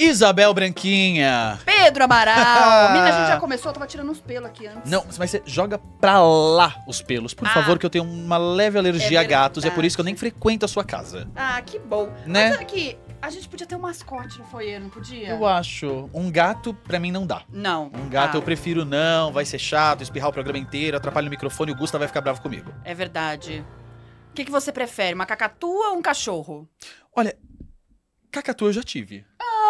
Isabel Branquinha. Pedro Amaral. Mina, a gente já começou, eu tava tirando os pelos aqui antes. Não, mas você joga pra lá os pelos, por ah, favor, que eu tenho uma leve alergia é a gatos e é por isso que eu nem frequento a sua casa. Ah, que bom. Né? Mas aqui, a gente podia ter um mascote no foyer, não podia? Eu acho. Um gato, pra mim, não dá. Não. Um gato ah. eu prefiro não, vai ser chato, espirrar o programa inteiro, atrapalha o microfone, o Gusta vai ficar bravo comigo. É verdade. O que, que você prefere, uma cacatua ou um cachorro? Olha, cacatua eu já tive. Ah!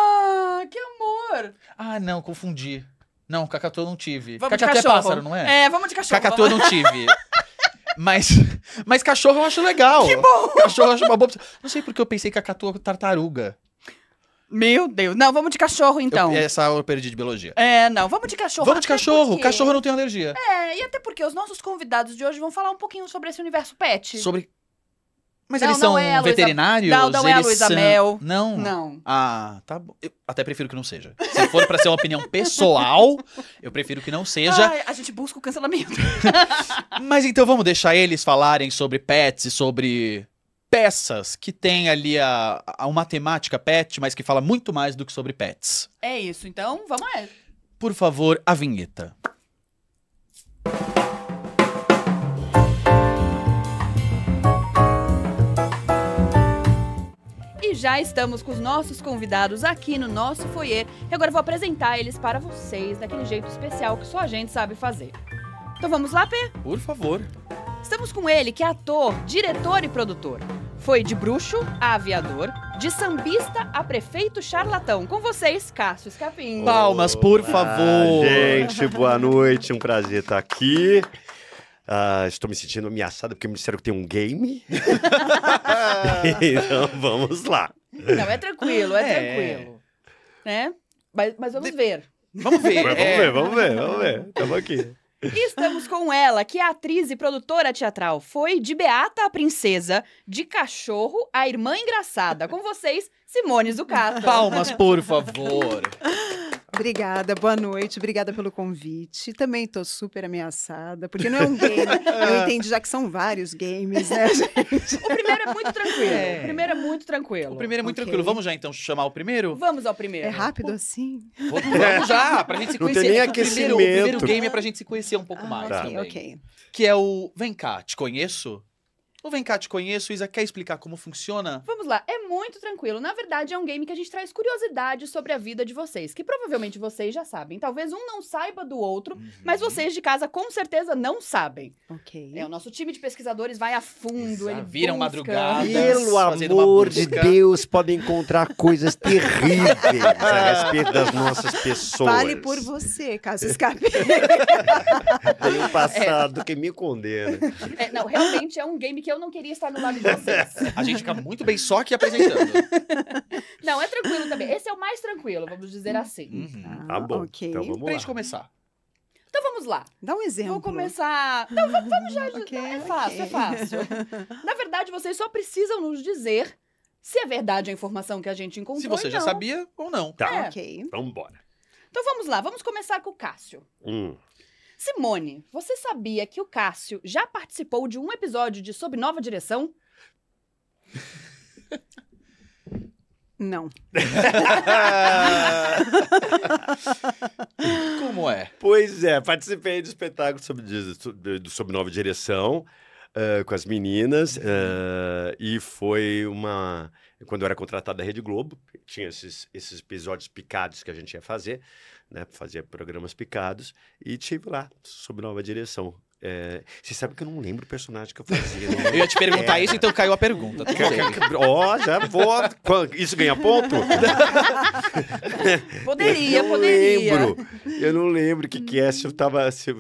Ah, que amor! Ah, não, confundi. Não, cacatua não tive. Vamos é pássaro, não é? É, vamos de cachorro. cacatua não tive. Mas, mas cachorro eu acho legal. Que bom! Cachorro eu acho uma boa Não sei porque eu pensei cacatu é tartaruga. Meu Deus. Não, vamos de cachorro, então. Eu, essa eu perdi de biologia. É, não. Vamos de cachorro. Vamos de cachorro. Porque... Cachorro não tem alergia. É, e até porque os nossos convidados de hoje vão falar um pouquinho sobre esse universo pet. Sobre mas não, eles são é veterinários? Luiza... Não, não é a Luísa são... Mel. Não? Não. Ah, tá bom. Eu até prefiro que não seja. Se for pra ser uma opinião pessoal, eu prefiro que não seja. Ai, a gente busca o cancelamento. Mas então vamos deixar eles falarem sobre pets e sobre peças que tem ali a, a uma temática pet, mas que fala muito mais do que sobre pets. É isso, então vamos lá. Por favor, a vinheta. já estamos com os nossos convidados aqui no nosso foyer e agora vou apresentar eles para vocês daquele jeito especial que só a gente sabe fazer. Então vamos lá, Pê? Por favor. Estamos com ele, que é ator, diretor e produtor. Foi de bruxo a aviador, de sambista a prefeito charlatão. Com vocês, Cássio Escapim. Palmas, por ah, favor. Ah, gente, boa noite. Um prazer estar aqui. Uh, estou me sentindo ameaçada porque me disseram que tem um game. então vamos lá. Não, é tranquilo, é, é. tranquilo. Né? Mas, mas vamos, De... ver. Vamos, ver. vamos é. ver. Vamos ver, vamos ver, Estamos aqui. estamos com ela, que é atriz e produtora teatral. Foi de Beata a Princesa, de Cachorro a Irmã Engraçada. Com vocês, Simone Zucato. Palmas, por favor. Obrigada, boa noite, obrigada pelo convite. Também estou super ameaçada, porque não é um game. Eu entendi já que são vários games, né, gente? O primeiro é muito tranquilo. É. O primeiro é muito tranquilo. O primeiro é muito okay. tranquilo. Vamos já então chamar o primeiro? Vamos ao primeiro. É rápido assim? Vamos, já. já, pra gente se conhecer. Não tem nem aquecimento. O primeiro, o primeiro game é pra gente se conhecer um pouco ah, mais. Ok, Também, ok. Que é o Vem cá, te conheço? Ou vem cá, te conheço, Isa, quer explicar como funciona? Vamos lá, é muito tranquilo. Na verdade, é um game que a gente traz curiosidades sobre a vida de vocês, que provavelmente vocês já sabem. Talvez um não saiba do outro, uhum. mas vocês de casa com certeza não sabem. Ok. É, o nosso time de pesquisadores vai a fundo, Viram busca... madrugada. Pelo amor de Deus, podem encontrar coisas terríveis a respeito das nossas pessoas. Fale por você, caso escape. Tem um passado é. que me condena. É, não, realmente é um game que eu não queria estar no lado de vocês. A gente fica muito bem só aqui apresentando. não, é tranquilo também. Esse é o mais tranquilo, vamos dizer assim. Uhum. Tá ah, bom. Então okay. Então vamos lá. gente começar. Então vamos lá. Dá um exemplo. Vou começar. Não, vamos já. Okay, Não, é, é fácil, okay. é fácil. Na verdade, vocês só precisam nos dizer se é verdade a informação que a gente encontrou. Se você já sabia ou não. Tá. É. Ok. Então bora. Então vamos lá, vamos começar com o Cássio. Hum. Simone, você sabia que o Cássio já participou de um episódio de Sob Nova Direção? Não. Como é? Pois é, participei do espetáculo sob, sob nova direção uh, com as meninas uh, e foi uma quando eu era contratado da Rede Globo, tinha esses, esses episódios picados que a gente ia fazer, né? Fazia programas picados e tive lá, sob nova direção. É, você sabe que eu não lembro o personagem que eu fazia. Né? Eu ia te perguntar é. isso, então caiu a pergunta. Ó, oh, já vou. Isso ganha ponto? Poderia, eu poderia. Lembro. Eu não lembro o que, que é. Se eu tava. Se eu,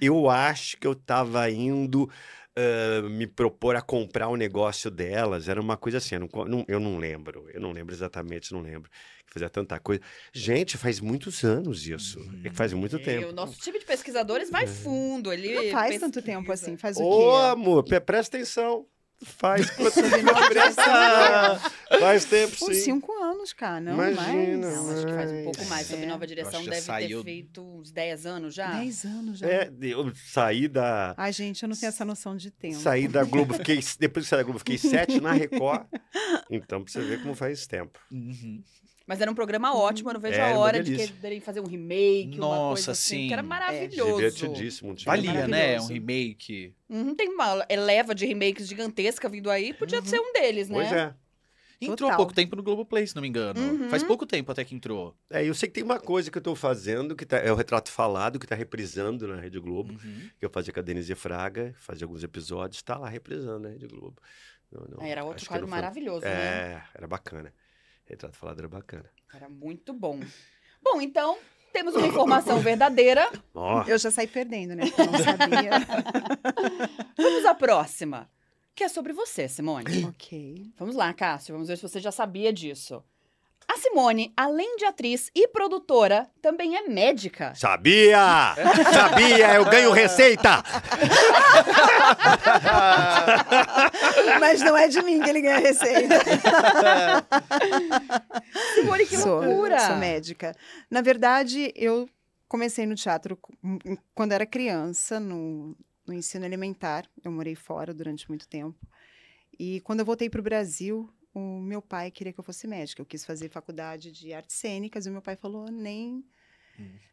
eu acho que eu tava indo uh, me propor a comprar o um negócio delas. Era uma coisa assim, eu não, eu não lembro, eu não lembro exatamente, não lembro. Fazia tanta coisa. Gente, faz muitos anos isso. Uhum. É que faz muito é, tempo. O nosso time de pesquisadores vai é. fundo. Ele não faz pesquisa. tanto tempo assim, faz o quê? Ô, amor, presta atenção. Faz quanto tempo? faz tempo, sim. Por cinco anos, cara. Não, Imagina, mais. Não, acho que faz um pouco mais. Sob é. nova direção deve saiu... ter feito uns 10 anos já. 10 anos já. É, eu saí da. Ai, gente, eu não tenho essa noção de tempo. Saí da Globo, fiquei. Depois de sair da Globo, fiquei sete na Record. Então, pra você ver como faz tempo. Uhum. Mas era um programa uhum. ótimo, eu não vejo a é, hora de quererem fazer um remake, Nossa, uma coisa assim. Sim. Que era é, maravilhoso. É, divertidíssimo. Tipo. Valia, né? Um remake. Não uhum, tem uma eleva de remakes gigantesca vindo aí. Podia uhum. ser um deles, né? Pois é. Entrou há pouco tempo no Globoplay, se não me engano. Uhum. Faz pouco tempo até que entrou. É, eu sei que tem uma coisa que eu estou fazendo, que tá, é o Retrato Falado, que está reprisando na Rede Globo. Uhum. Que eu fazia com a Denise Fraga, fazia alguns episódios, está lá reprisando na Rede Globo. Não, não, era outro quadro maravilhoso, foi... É, né? É, era bacana. Retrato falado era bacana. Era muito bom. Bom, então, temos uma informação verdadeira. Oh. Eu já saí perdendo, né? Porque eu não sabia. Vamos à próxima, que é sobre você, Simone. Ok. Vamos lá, Cássio. Vamos ver se você já sabia disso. A Simone, além de atriz e produtora, também é médica. Sabia! Sabia! Eu ganho receita! Mas não é de mim que ele ganha receita. Simone, que sou, loucura! Sou médica. Na verdade, eu comecei no teatro quando era criança, no, no ensino elementar. Eu morei fora durante muito tempo. E quando eu voltei para o Brasil, o meu pai queria que eu fosse médica. Eu quis fazer faculdade de artes cênicas e o meu pai falou, nem...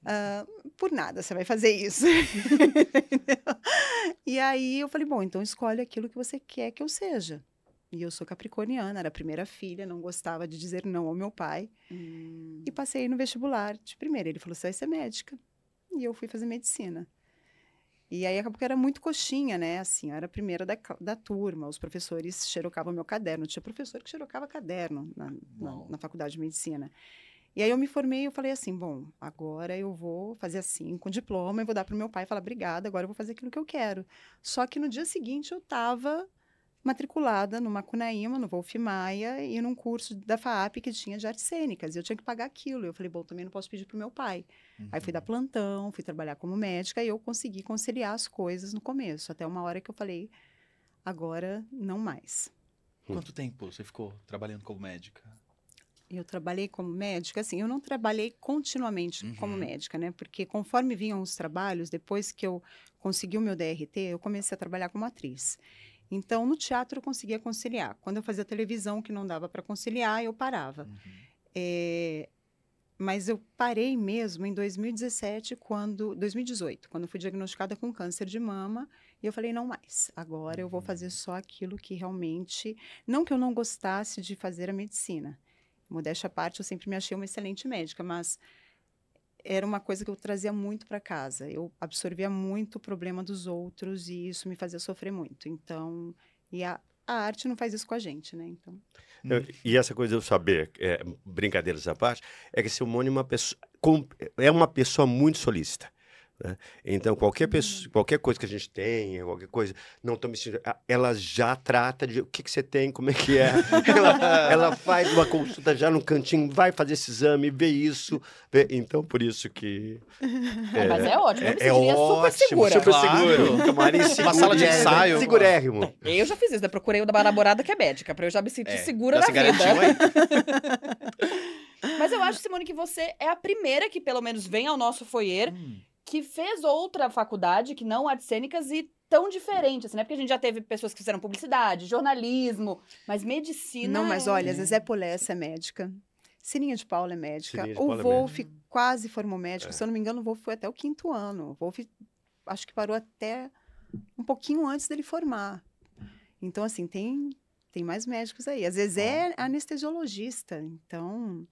Uh, por nada você vai fazer isso. e aí eu falei, bom, então escolhe aquilo que você quer que eu seja. E eu sou capricorniana, era a primeira filha, não gostava de dizer não ao meu pai. Hum. E passei no vestibular de primeira. Ele falou: você vai ser médica. E eu fui fazer medicina. E aí acabou que era muito coxinha, né? Assim, eu era a primeira da, da turma, os professores xerocavam meu caderno. Tinha professor que xerocava caderno na, na, na faculdade de medicina. E aí eu me formei e eu falei assim, bom, agora eu vou fazer assim, com diploma, e vou dar para o meu pai e falar, obrigada, agora eu vou fazer aquilo que eu quero. Só que no dia seguinte eu estava matriculada no Macunaíma, no Wolf Maia, e num curso da FAAP que tinha de artes cênicas. E eu tinha que pagar aquilo. Eu falei, bom, também não posso pedir para o meu pai. Uhum. Aí fui dar uhum. plantão, fui trabalhar como médica e eu consegui conciliar as coisas no começo, até uma hora que eu falei, agora não mais. Quanto tempo você ficou trabalhando como médica? Eu trabalhei como médica, assim, eu não trabalhei continuamente uhum. como médica, né? Porque conforme vinham os trabalhos, depois que eu consegui o meu DRT, eu comecei a trabalhar como atriz. Então, no teatro eu conseguia conciliar. Quando eu fazia televisão, que não dava para conciliar, eu parava. Uhum. É, mas eu parei mesmo em 2017, quando 2018, quando eu fui diagnosticada com câncer de mama, e eu falei não mais. Agora eu vou uhum. fazer só aquilo que realmente, não que eu não gostasse de fazer a medicina. Modéstia à parte, eu sempre me achei uma excelente médica, mas era uma coisa que eu trazia muito para casa. Eu absorvia muito o problema dos outros e isso me fazia sofrer muito. Então, e a, a arte não faz isso com a gente, né? Então. Eu, e essa coisa de eu saber, é, brincadeiras à parte, é que Simone é uma pessoa, é uma pessoa muito solícita. Né? Então, qualquer, pessoa, uhum. qualquer coisa que a gente tenha, qualquer coisa, não estou me sentindo. Ela já trata de o que, que você tem, como é que é. ela, ela, faz uma consulta já no cantinho, vai fazer esse exame, vê isso. Vê... Então, por isso que. É, Mas é ótimo, é, é ótimo, super segura. Super seguro. Claro. seguro. Uma sala de ensaio. Né? Segurérrimo. Eu já fiz isso, né? procurei o da namorada que é médica, para eu já me sentir é, segura na se vida. Mas eu acho, Simone, que você é a primeira que pelo menos vem ao nosso foyer. Hum que fez outra faculdade, que não artes cênicas, e tão diferente, assim, né? Porque a gente já teve pessoas que fizeram publicidade, jornalismo, mas medicina. Não, mas é olha, é. Zezé Polessa é médica. Sininha de Paula é médica. o Wolf é uhum. quase formou médico. É. Se eu não me engano, o Wolf foi até o quinto ano. O Wolf acho que parou até um pouquinho antes dele formar. Então, assim, tem, tem mais médicos aí. A Zezé é anestesiologista, então.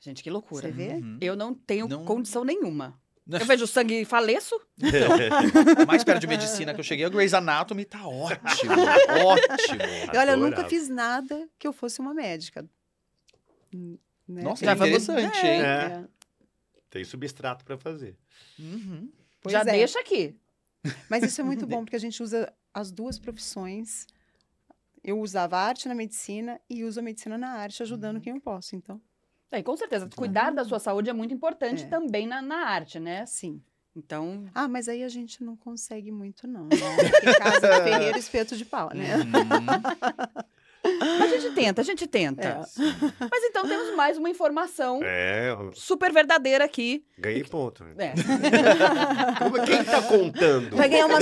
Gente, que loucura. Você vê? Uhum. Eu não tenho não... condição nenhuma. Né? Eu vejo sangue e faleço. Então, mais perto de medicina que eu cheguei, o Grey's Anatomy tá ótimo. ótimo. Olha, eu nunca fiz nada que eu fosse uma médica. Né? Nossa, é interessante, hein? É. Tem substrato para fazer. Uhum. Já é. deixa aqui. Mas isso é muito bom, porque a gente usa as duas profissões. Eu usava arte na medicina e uso a medicina na arte, ajudando uhum. quem eu posso, então. É, com certeza. Cuidar da sua saúde é muito importante é. também na, na arte, né? Sim. Então. Ah, mas aí a gente não consegue muito, não. Né? em casa de ferreiro espeto de pau, né? Hum tenta, a gente tenta. É. Mas então temos mais uma informação é. super verdadeira aqui. Ganhei ponto. Né? É. é Quem tá contando? Vai ganhar uma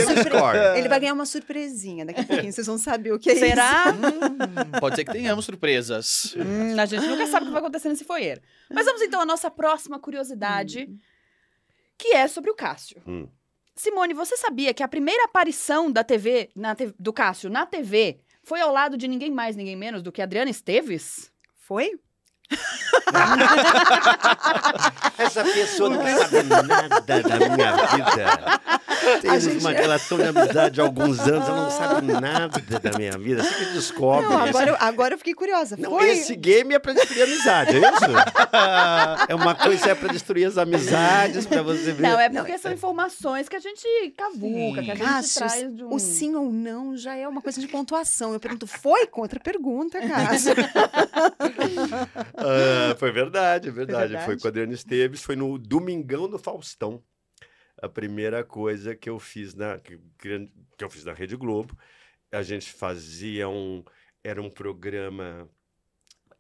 Ele vai ganhar uma surpresinha daqui a pouquinho. Vocês vão saber o que é Será? isso. Será? Hum, pode ser que tenhamos surpresas. Hum, a gente nunca sabe o que vai acontecer nesse foyer. Mas vamos então à nossa próxima curiosidade, hum. que é sobre o Cássio. Hum. Simone, você sabia que a primeira aparição da TV, na, do Cássio na TV foi ao lado de ninguém mais, ninguém menos do que Adriana Esteves? Foi? Essa pessoa não sabe nada da minha vida. Temos gente... uma relação de amizade há alguns anos, ela não sabe nada da minha vida. Você que descobre. Não, agora, agora eu fiquei curiosa. Não, Foi... Esse game é para destruir a amizade, é isso? é uma coisa é para destruir as amizades, para você ver. Não, é porque são é. informações que a gente cavuca, sim. que a gente Cassius, traz de um... O sim ou não já é uma coisa de pontuação. Eu pergunto, foi? Contra pergunta, cara. Ah, foi verdade, é verdade. Foi, verdade. foi com a Adriana Esteves, foi no Domingão do Faustão. A primeira coisa que eu fiz na, que, que eu fiz na Rede Globo. A gente fazia um. Era um programa.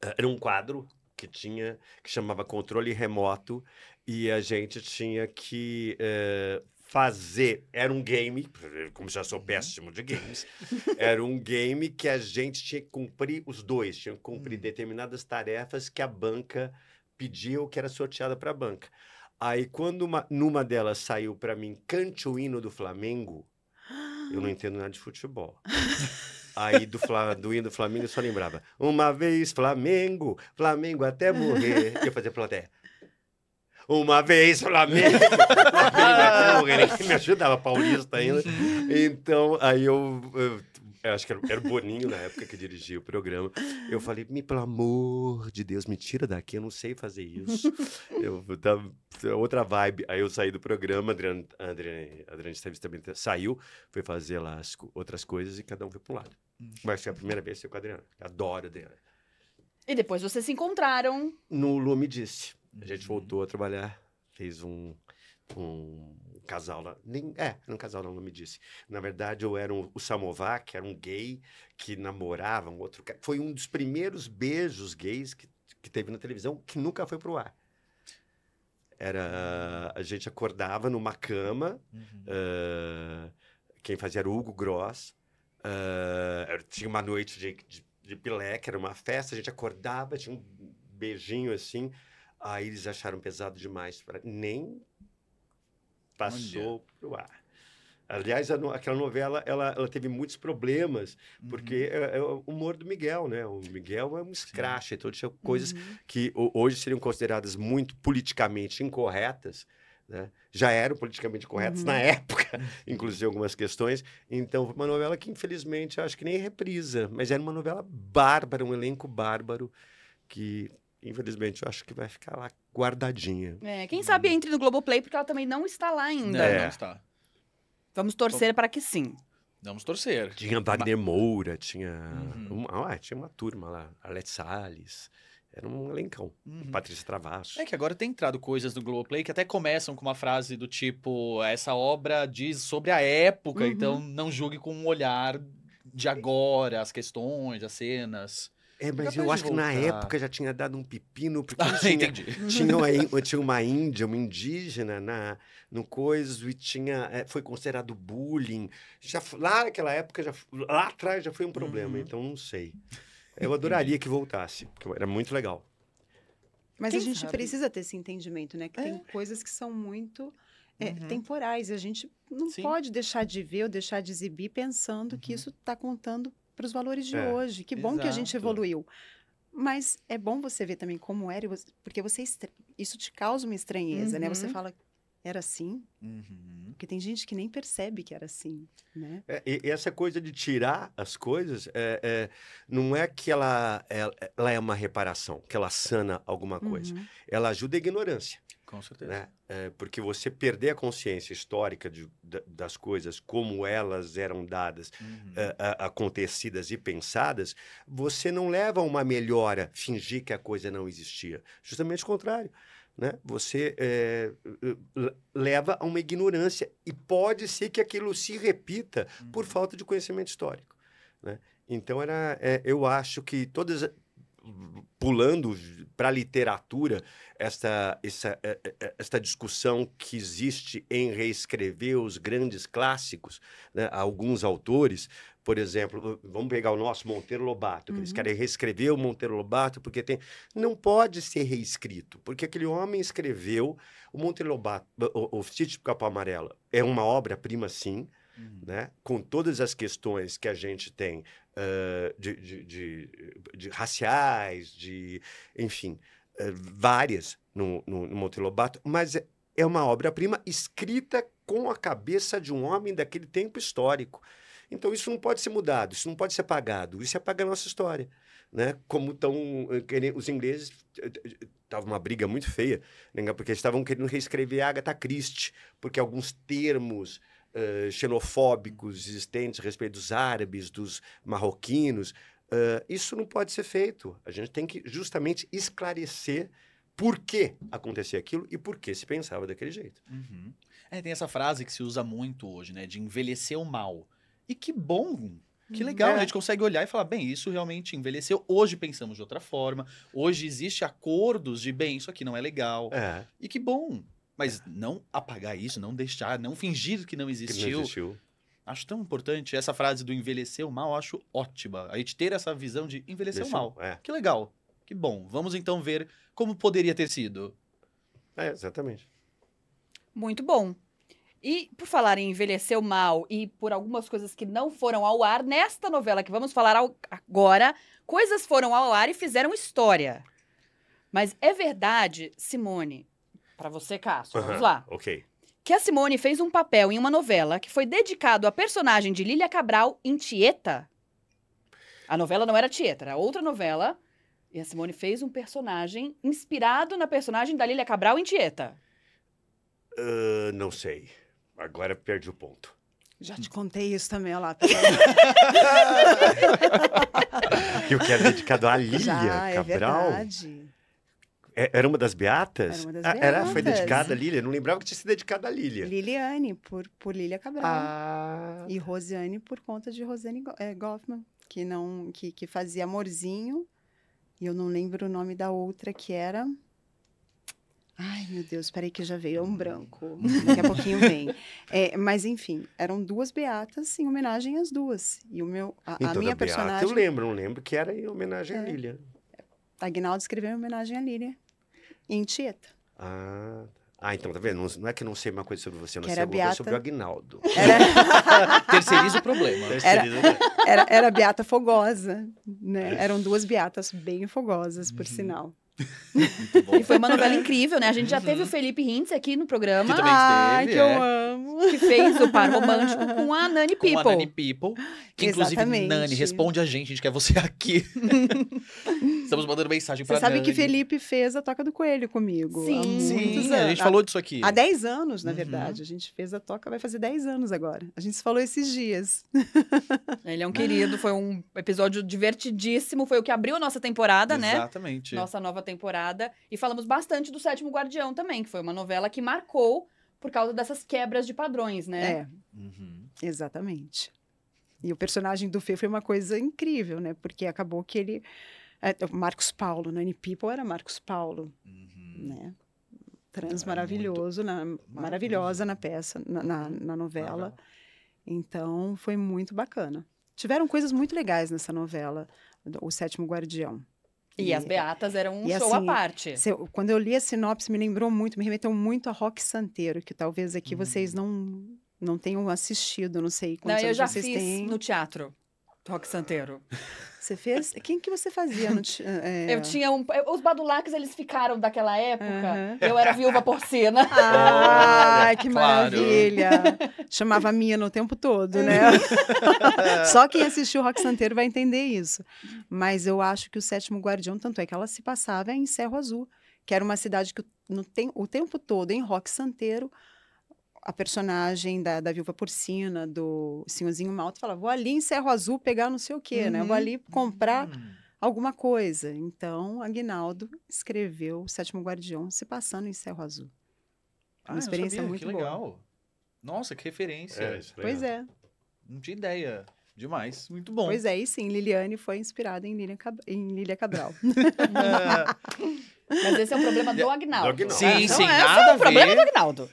Ah, era um quadro que tinha, que chamava controle remoto, e a gente tinha que é, fazer. Era um game, como já sou uhum. péssimo de games, era um game que a gente tinha que cumprir, os dois tinham que cumprir hum. determinadas tarefas que a banca pedia ou que era sorteada para a banca. Aí, quando uma, numa delas saiu para mim, cante o hino do Flamengo, eu não entendo nada de futebol. Aí do, Fla, do hino do Flamengo eu só lembrava. Uma vez Flamengo, Flamengo até morrer. E eu fazia plateia. Uma vez Flamengo. Ele me ajudava, paulista ainda. Então, aí eu, eu eu acho que era, o Boninho na época que dirigia o programa. Eu falei, me, pelo amor de Deus, me tira daqui, eu não sei fazer isso. eu, tá, é outra vibe. Aí eu saí do programa, Adriano, Adriano, Esteves também saiu, foi fazer lá as, outras coisas e cada um foi para um lado. Hum. Mas foi a primeira vez que eu com a Adriana. Adoro a Adriana. E depois vocês se encontraram. No Lume Disse. A gente uhum. voltou a trabalhar, fez um, um casal lá. Nem, é, era um casal, não, não me disse. Na verdade, eu era um, o Samovar, que era um gay que namorava um outro cara. Foi um dos primeiros beijos gays que, que teve na televisão, que nunca foi pro ar. Era. A gente acordava numa cama. Uhum. Uh, quem fazia era o Hugo Gross. Uh, tinha uma noite de, de, de pileque, era uma festa, a gente acordava, tinha um beijinho assim. Aí eles acharam pesado demais, pra... nem passou para o ar. Aliás, a, aquela novela ela, ela, teve muitos problemas, porque uhum. é, é, o humor do Miguel, né? O Miguel é um escrache, então tinha coisas uhum. que hoje seriam consideradas muito politicamente incorretas, né? já eram politicamente corretas uhum. na época, inclusive algumas questões. Então, uma novela que, infelizmente, acho que nem é reprisa, mas era uma novela bárbara, um elenco bárbaro, que infelizmente, eu acho que vai ficar lá guardadinha. É, quem sabe entre no Globoplay, porque ela também não está lá ainda. Não, é. não está. Vamos torcer para que sim. Vamos torcer. Tinha Wagner Moura, tinha. Uhum. Uma, ah, tinha uma turma lá, Alex Salles. Era um elencão. Uhum. Patrícia Travasso. É que agora tem entrado coisas no Globoplay que até começam com uma frase do tipo: essa obra diz sobre a época, uhum. então não julgue com um olhar de agora, as questões, as cenas. É, mas eu acho que na época já tinha dado um pepino, porque ah, tinha, tinha, uma, tinha uma índia, uma indígena na, no coiso e tinha, é, foi considerado bullying. Já, lá naquela época, já, lá atrás já foi um problema, uhum. então não sei. Eu adoraria que voltasse, porque era muito legal. Mas Quem a gente sabe? precisa ter esse entendimento, né? Que é. tem coisas que são muito é, uhum. temporais. A gente não Sim. pode deixar de ver ou deixar de exibir pensando uhum. que isso está contando para os valores de é, hoje. Que bom exato. que a gente evoluiu. Mas é bom você ver também como era, porque você isso te causa uma estranheza, uhum. né? Você uhum. fala, era assim? Uhum. Porque tem gente que nem percebe que era assim, né? É, e, essa coisa de tirar as coisas, é, é, não é que ela, é, ela, é uma reparação, que ela sana alguma coisa. Uhum. Ela ajuda a ignorância. Com certeza. Né? É, porque você perder a consciência histórica de, de, das coisas, como elas eram dadas, uhum. a, é, a, é, acontecidas e pensadas, você não leva a uma melhora fingir que a coisa não existia. Justamente o contrário. Né? Você é, leva a uma ignorância e pode ser que aquilo se repita uhum. por falta de conhecimento histórico. Né? Então, era, é, eu acho que todas, pulando para a literatura esta, essa, é, é, é, essa discussão que existe em reescrever os grandes clássicos, né? alguns autores, por exemplo, vamos pegar o nosso Monteiro Lobato, uhum. eles querem reescrever o Monteiro Lobato porque tem. Não pode ser reescrito, porque aquele homem escreveu o Monteiro Lobato, o, o Sítio Capão Amarela. É uma obra-prima, sim, uhum. né? com todas as questões que a gente tem uh, de, de, de, de, raciais, de, enfim, uh, várias no, no, no Lobato, mas é, é uma obra-prima escrita com a cabeça de um homem daquele tempo histórico. Então isso não pode ser mudado, isso não pode ser apagado, isso é apaga a nossa história. Né? Como tão, eh, os ingleses tava uma briga muito feia, né? porque eles estavam querendo reescrever Agatha Christie, porque alguns termos eh, xenofóbicos existentes a respeito dos árabes, dos marroquinos. Uh, isso não pode ser feito. A gente tem que justamente esclarecer por que acontecia aquilo e por que se pensava daquele jeito. Uhum. É, tem essa frase que se usa muito hoje, né? De envelhecer o mal. E que bom! Que uhum. legal, né, é. a gente consegue olhar e falar, bem, isso realmente envelheceu. Hoje pensamos de outra forma. Hoje existe acordos de, bem, isso aqui não é legal. É. E que bom. Mas não apagar isso, não deixar, não fingir que não existiu. Que não existiu. Acho tão importante essa frase do envelheceu mal, acho ótima. A gente ter essa visão de envelheceu, mal. É. Que legal. Que bom. Vamos então ver como poderia ter sido. É, exatamente. Muito bom. E por falar em envelheceu mal e por algumas coisas que não foram ao ar, nesta novela que vamos falar ao, agora, coisas foram ao ar e fizeram história. Mas é verdade, Simone, para você, Cássio. Vamos lá. Ok. Que a Simone fez um papel em uma novela que foi dedicado à personagem de Lília Cabral em Tieta. A novela não era Tieta, era outra novela. E a Simone fez um personagem inspirado na personagem da Lília Cabral em Tieta. Uh, não sei. Agora perdi o ponto. Já te contei isso também, olha lá. Tá que o que é dedicado à Lília Já, é Cabral. É verdade. É, era uma das beatas? Era, uma das ah, beatas. Era foi dedicada a Lília? Não lembrava que tinha sido dedicada a Lília. Liliane, por, por Lília Cabral. Ah. E Rosiane, por conta de Rosane eh, Goffman, que, não, que, que fazia Amorzinho. E eu não lembro o nome da outra, que era... Ai, meu Deus, peraí que já veio um branco. Daqui a pouquinho vem. É, mas, enfim, eram duas beatas em homenagem às duas. E o meu, a, então, a minha personagem... eu lembro, não lembro que era em homenagem é. à Lília. Agnaldo escreveu em homenagem à Lília em Tieta. Ah, tá. ah, então, tá vendo? Não é que eu não sei uma coisa sobre você, eu não sei alguma coisa sobre o Agnaldo. Era... Terceiriza o problema. Era, era, era beata fogosa, né? Eram duas beatas bem fogosas, por uhum. sinal e foi uma novela é. incrível, né? A gente já uhum. teve o Felipe Hintz aqui no programa. Que também Ai, que é. eu amo. Que fez o par romântico com a Nani People. Com a Nani People. Que Exatamente. inclusive, Nani, responde a gente, a gente quer você aqui. Estamos mandando mensagem pra Você sabe que Felipe fez a Toca do Coelho comigo. Sim, Sim a gente falou disso aqui. Há 10 anos, na uhum. verdade. Uhum. A gente fez a Toca, vai fazer 10 anos agora. A gente se falou esses dias. É, ele é um querido, foi um episódio divertidíssimo. Foi o que abriu a nossa temporada, Exatamente. né? Exatamente. Nossa nova temporada temporada. E falamos bastante do Sétimo Guardião também, que foi uma novela que marcou por causa dessas quebras de padrões, né? É. Uhum. Exatamente. E o personagem do Fê foi uma coisa incrível, né? Porque acabou que ele. É, Marcos Paulo, Nani People era Marcos Paulo, uhum. né? Trans maravilhoso, na, maravilhosa na peça, na, na, na novela. então, foi muito bacana. Tiveram coisas muito legais nessa novela, O Sétimo Guardião. E, e as Beatas eram um show assim, à parte. quando eu li a sinopse, me lembrou muito, me remeteu muito a Rock Santeiro, que talvez aqui hum. vocês não, não tenham assistido, não sei quantos não, eu já fiz no teatro, Rock Santeiro. Você fez? Quem que você fazia? T... É... Eh, eh, eu tinha um... Eh, os badulaques, eles ficaram daquela época. Uhum. Eu era viúva porcina. Ai, ah, ah, que claro. maravilha. Chamava minha no tempo todo, né? É. Só quem assistiu o Rock Santeiro vai entender isso. Mas eu acho que o Sétimo Guardião, tanto é que ela se passava em Cerro Azul, que era uma cidade que no tem... o tempo todo, em Rock Santeiro, a personagem da, da viúva porcina, do senhorzinho malto, fala: vou ali em Cerro Azul pegar não sei o quê, né? uhum. né? Vou ali comprar uhum. alguma coisa. Então, Aguinaldo escreveu O Sétimo Guardião se passando em Cerro Azul. Uma ah, experiência sabia, muito que boa. legal. Nossa, que referência. É, é pois é. Não tinha ideia. Demais, muito bom. Pois é, e sim, Liliane foi inspirada em Lília, Cab... em Lilia Cabral. Mas esse é o problema do Agnaldo. Sim, então sim, é nada é o problema do Agnaldo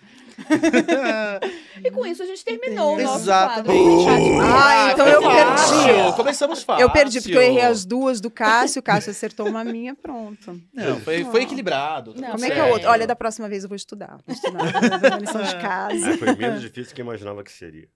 e com isso a gente terminou Entendi. o nosso Exatamente. quadro. Uh! ah, então eu perdi. Começamos fácil. Eu perdi, porque eu errei as duas do Cássio, o Cássio acertou uma minha, pronto. Não, foi, foi equilibrado. Tá Não, como é que é o outro? Olha, da próxima vez eu vou estudar. Vou estudar, vou lição de ah. casa. Ah, foi menos difícil que eu imaginava que seria.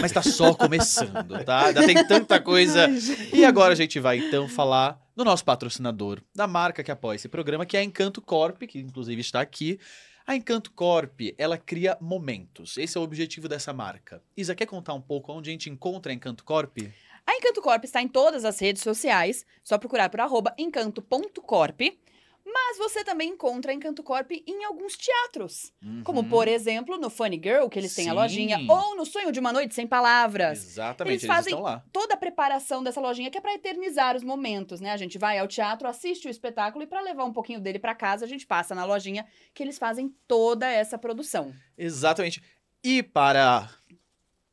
Mas tá só começando, tá? Ainda tem tanta coisa. e agora a gente vai então falar do nosso patrocinador, da marca que apoia esse programa, que é a Encanto Corp, que inclusive está aqui. A Encanto Corp, ela cria momentos. Esse é o objetivo dessa marca. Isa, quer contar um pouco onde a gente encontra a Encanto Corp? A Encanto Corp está em todas as redes sociais. Só procurar por arroba encanto.corp. Mas você também encontra Encanto Corp em alguns teatros. Uhum. Como, por exemplo, no Funny Girl, que eles Sim. têm a lojinha, ou no Sonho de uma Noite Sem Palavras. Exatamente, eles, eles fazem toda a preparação dessa lojinha, que é para eternizar os momentos, né? A gente vai ao teatro, assiste o espetáculo e para levar um pouquinho dele para casa, a gente passa na lojinha, que eles fazem toda essa produção. Exatamente. E para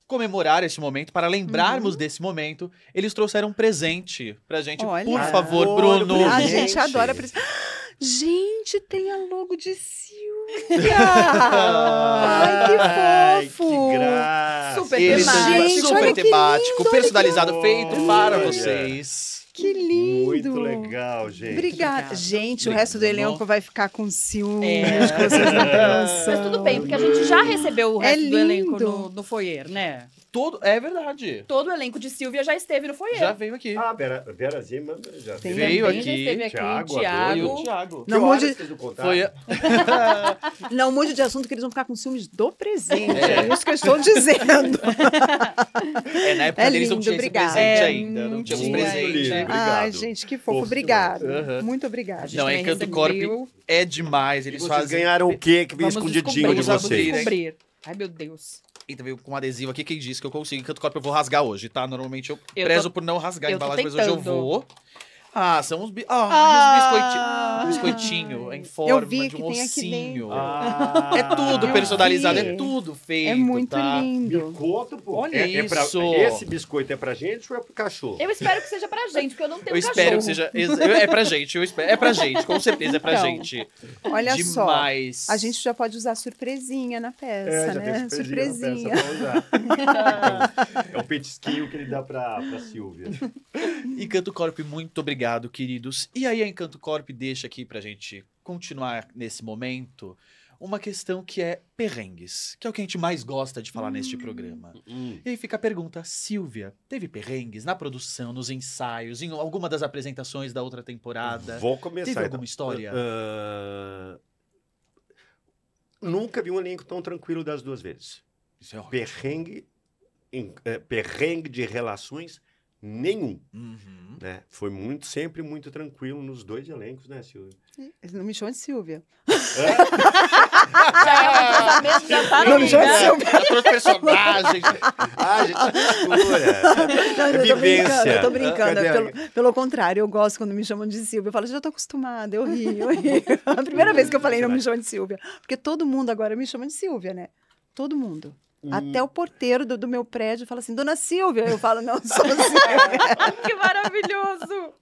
comemorar esse momento, para lembrarmos uhum. desse momento, eles trouxeram um presente pra gente. Olha. Por favor, Bruno. A gente adora presente. Gente, tem a logo de Silvia! Ai, que fofo! Ai, que graça. Super Ele temático. É super temático, personalizado, legal. feito para vocês. Que lindo! Muito legal, gente. Obrigada. Gente, o resto do elenco vai ficar com ciúmes, é. vocês na Mas tudo bem, porque a gente já recebeu o é resto é do elenco no, no foyer, né? Todo, é verdade. Todo o elenco de Silvia já esteve não foi ele Já veio aqui. Ah, Vera, Vera Zima já Sim, veio aqui. Já esteve aqui. Thiago. Thiago. Thiago. Não mude... Foi... não mude de assunto que eles vão ficar com ciúmes do presente. É, é isso que eu estou dizendo. é, na época é deles lindo, não tinha obrigado. esse presente é, ainda. Não tínhamos um presente. Lindo, né? Ai, gente, que fofo. obrigado. Muito obrigado. Não, é Encanto Corp é demais. Eles fazem... ganharam o quê que vem escondidinho de vocês? Ai, meu Deus. Eita, veio com um adesivo aqui. Quem disse que eu consigo? copo eu vou rasgar hoje, tá? Normalmente eu, eu prezo tô... por não rasgar a embalagem, mas hoje eu vou. Ah, são uns bi... ah, biscoitinhos. Biscoitinho em forma de um ossinho. Ah, é tudo personalizado, vi. é tudo feito. É muito tá? lindo. Bicoto, pô. Olha é, isso. É pra... Esse biscoito é pra gente ou é pro cachorro? Eu espero que seja pra gente, porque eu não tenho eu cachorro. Eu espero que seja. É pra gente, eu espero. É pra gente, com certeza é pra então, gente. Olha Demais. só. A gente já pode usar surpresinha na peça, é, né? Surpresinha. surpresinha. Peça, é o é petisquinho que ele dá pra, pra Silvia. E canto corpo, muito obrigado Obrigado, queridos. E aí a Encanto Corp deixa aqui pra gente continuar nesse momento uma questão que é perrengues, que é o que a gente mais gosta de falar hum, neste programa. Hum. E aí fica a pergunta, Silvia, teve perrengues na produção, nos ensaios, em alguma das apresentações da outra temporada? Vou começar. Teve alguma então. história? Uh, nunca vi um elenco tão tranquilo das duas vezes. Isso é ótimo. Perrengue, em, eh, perrengue de relações nenhum. Uhum. Né? Foi muito, sempre muito tranquilo nos dois elencos, né, Silvia? Não me chama de Silvia. já é já tá não me chama de Silvia. Já trouxe personagens. ah, gente, é não, é eu vivência. Tô brincando, eu tô brincando. pelo, pelo, contrário, eu gosto quando me chamam de Silvia. Eu falo, já tô acostumada, eu ri, eu ri. A primeira vez que eu falei, não me chama de Silvia. Porque todo mundo agora me chama de Silvia, né? Todo mundo. Até o porteiro do, do, meu prédio fala assim, Dona Silvia. Eu falo, não, sou Silvia. Assim". que maravilhoso!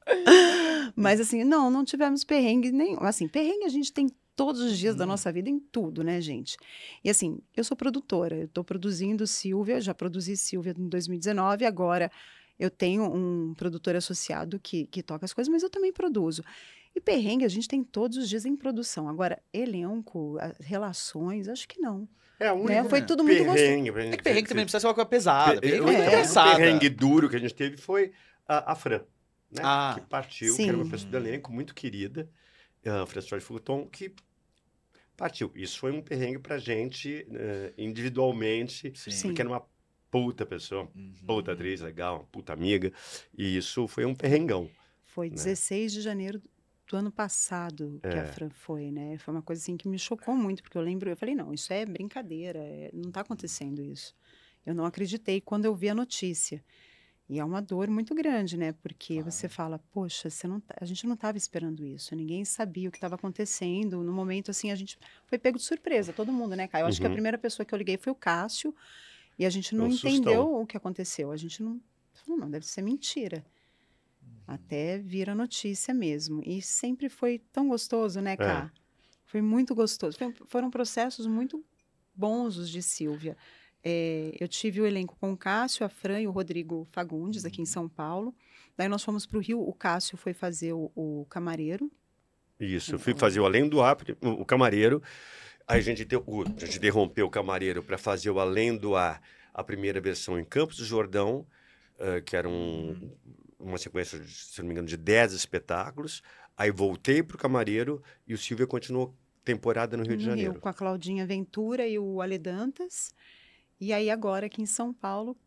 Mas assim, não, não tivemos perrengue nenhum. Assim, perrengue a gente tem todos os dias hum. da uhum. nossa vida, em tudo, né, gente? E assim, eu sou produtora, eu tô produzindo Silvia, já produzi Silvia em 2019, agora eu tenho um produtor associado que, que toca as coisas, mas eu também produzo. E perrengue a gente tem todos os dias em produção. Agora, elenco, relações, acho que não. É, o único né? Foi né? tudo muito perrengue gente É que perrengue também precisa ser uma coisa pesada. O é. é perrengue duro que a gente teve foi a, a Fran, né? Ah, que partiu, sim. que era uma pessoa do elenco muito querida, a François Fulton, que partiu. Isso foi um perrengue pra gente uh, individualmente, sim. porque era uma puta pessoa, uhum. puta atriz legal, uma puta amiga, e isso foi um perrengão. Foi né? 16 de janeiro do ano passado é. que a é. Fran foi, né? Foi uma coisa assim que me chocou muito, porque eu lembro, eu falei, não, isso é brincadeira, é, não tá acontecendo isso. Eu não acreditei quando eu vi a notícia. E é uma dor muito grande, né? Porque você fala, poxa, você não, tá, a gente não estava esperando isso, ninguém sabia o que estava acontecendo. No momento, assim, a gente foi pego de surpresa, todo mundo, né, Caio? Eu uhum. acho que a uhum. primeira pessoa que eu liguei foi o Cássio, e a gente não um entendeu sustão. o que aconteceu. A gente não. não, deve ser mentira até vira notícia mesmo. E sempre foi tão gostoso, né, Cá? É. Foi muito gostoso. Foi, foram processos muito bons os de Silvia. É, eu tive o elenco com o Cássio, a Fran e o Rodrigo Fagundes, aqui em uhum. São Paulo. Daí nós fomos para o Rio, o Cássio foi fazer o, o camareiro. Isso, então, eu fui então fazer o Além do Ar, o camareiro. Aí a gente, deu, a gente derrompeu o camareiro para fazer o Além do Ar, a primeira versão em Campos do Jordão, uh, que era um, hum uma sequência, se não me engano, de 10 espetáculos. Aí voltei para o Camareiro e o Silvio continuou temporada no Rio de Janeiro. Rio, com a Claudinha Ventura e o Ale Dantas. E aí agora aqui em São Paulo,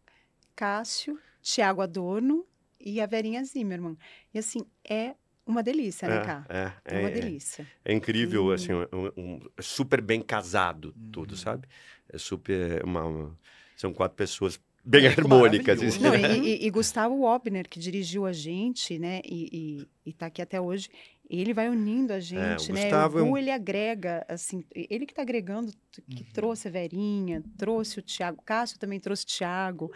Cássio, Tiago Adorno e a Verinha Zimmermann. E assim, é uma delícia, né, Cá? É, é, é uma é, é, delícia. É, incrível, e... assim, um, um, super bem casado uhum. tudo, sabe? É super... Uma, uma, são quatro pessoas Bem é harmônicas. Né? Não, e, e, e, Gustavo Wobner, que dirigiu a gente, né, e está aqui até hoje, ele vai unindo a é, gente, é, o né? Gustavo é o Gu, ele agrega, assim, ele que está agregando, que uhum. trouxe a Verinha, trouxe o Tiago, Cássio também trouxe o Tiago.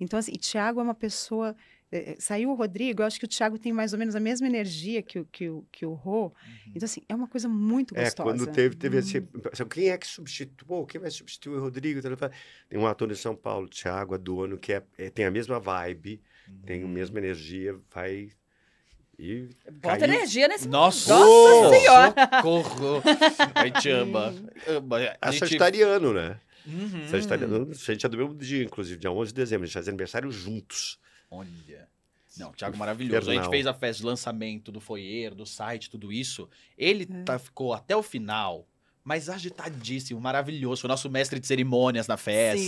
Então, assim, Tiago é uma pessoa é, é, saiu o Rodrigo, eu acho que o Thiago tem mais ou menos a mesma energia que o, que o, que o Rô. Então, uhum. Então, assim, é uma coisa muito gostosa. É, quando teve, teve uhum. assim, quem é que substituiu? Quem vai substituir o Rodrigo? Tá, tá, tá. Tem um ator em São Paulo, Thiago Adorno, que é, é tem a mesma vibe, uhum. tem a mesma uhum. energia, vai e Bota caiu. energia nesse Nossa, Nossa oh, Senhora! Socorro! A gente ama. ama. A é gente... sagitariano, né? Uhum. Sagitariano, a gente é do mesmo dia, inclusive, dia 11 de dezembro. A gente faz aniversário juntos. Olha. Não, Thiago maravilhoso. A gente fez a festa de lançamento do foyer, do site, tudo isso. Ele é. tá, ficou até o final, mas agitadíssimo, maravilhoso. Foi nosso mestre de cerimônias na festa.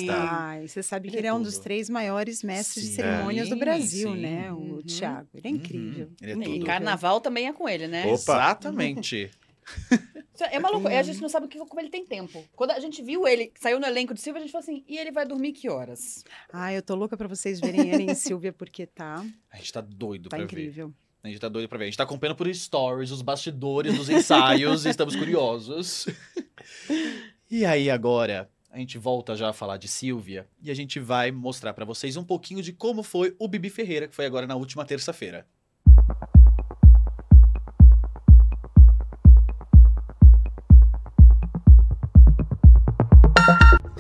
Sim. você sabe ele que ele é, é um dos três maiores mestres sim. de cerimônias do Brasil, sim. né? O uhum. Thiago. Ele é uhum. incrível. Uhum. Ele é e é tudo. carnaval também é com ele, né? Opa. Exatamente. É maluco. A gente não sabe como ele tem tempo. Quando a gente viu ele, saiu no elenco de Silvia, a gente falou assim: e ele vai dormir que horas? Ah, eu tô louca pra vocês verem ele em Silvia, porque tá. A gente tá doido tá pra incrível. ver. incrível. A gente tá doido pra ver. A gente tá acompanhando por stories, os bastidores dos ensaios, estamos curiosos. e aí, agora, a gente volta já a falar de Silvia e a gente vai mostrar para vocês um pouquinho de como foi o Bibi Ferreira, que foi agora na última terça-feira.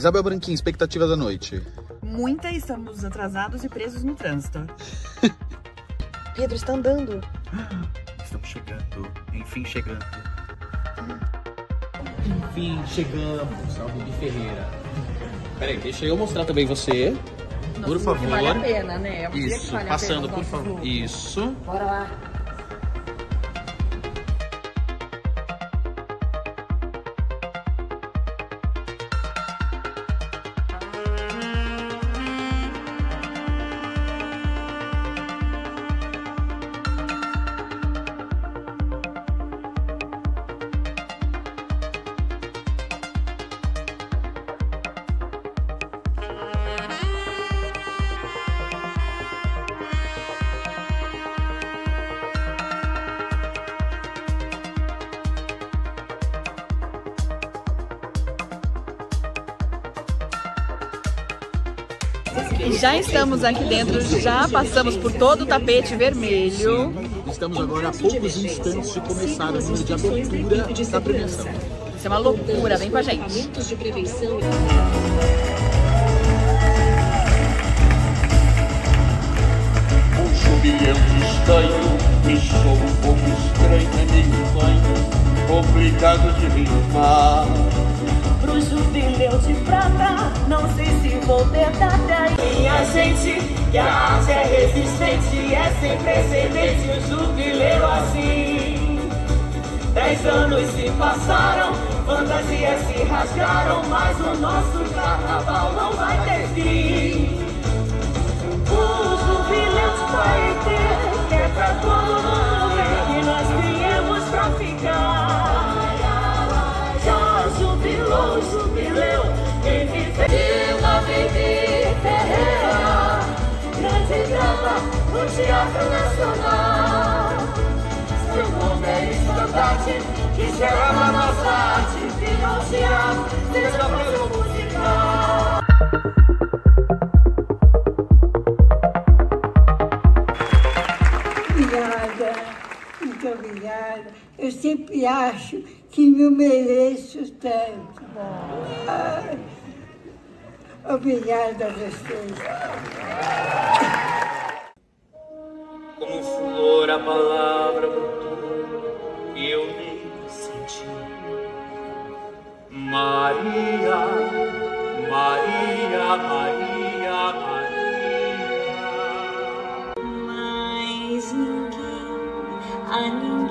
Isabel Branquinho, expectativa da noite. Muita, estamos atrasados e presos no trânsito. Pedro, está andando. Estamos chegando, enfim chegando. Enfim chegamos Salve de Ferreira. Peraí, deixa eu mostrar também você. Nossa, por favor. Vale a pena, né? É Isso, passando, a por favor. Isso. Bora lá. Já estamos aqui dentro, já passamos por todo o tapete vermelho. Sim, estamos agora a poucos instantes de começar a linha de abertura da prevenção. Isso é uma loucura, vem com a gente. Um de estranho, me sou um pouco estranho, meio banho, complicado de rimar bilhão de prata Não sei se vou ter nada Minha gente, que a arte é resistente É sem precedente um jubileu assim Dez anos se passaram Fantasias se rasgaram Mas o nosso carnaval não arte que celebra a nossa arte financiar, seja pelo musical. Obrigada, muito obrigada. Eu sempre acho que me mereço tanto. Ai, ah, obrigada a vocês. Como flor a palavra mudou eu nem senti. Maria, Maria, Maria, Maria. mais ninguém a ninguém.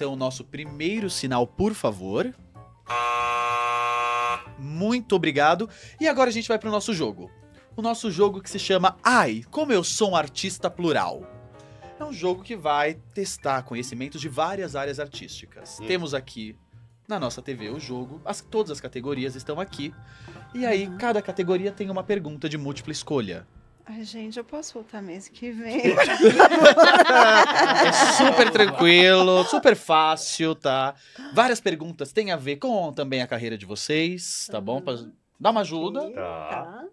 então o nosso primeiro sinal, por favor. Muito obrigado. E agora a gente vai para o nosso jogo. O nosso jogo que se chama Ai, como eu sou um artista plural. É um jogo que vai testar conhecimentos de várias áreas artísticas. Hum. Temos aqui na nossa TV o jogo, as, todas as categorias estão aqui. E aí, hum. cada categoria tem uma pergunta de múltipla escolha. Ai, gente, eu posso voltar mês que vem. é super tranquilo, super fácil, tá? Várias perguntas têm a ver com também a carreira de vocês, tá bom? Pra uhum. dar uma ajuda. Tá. tá.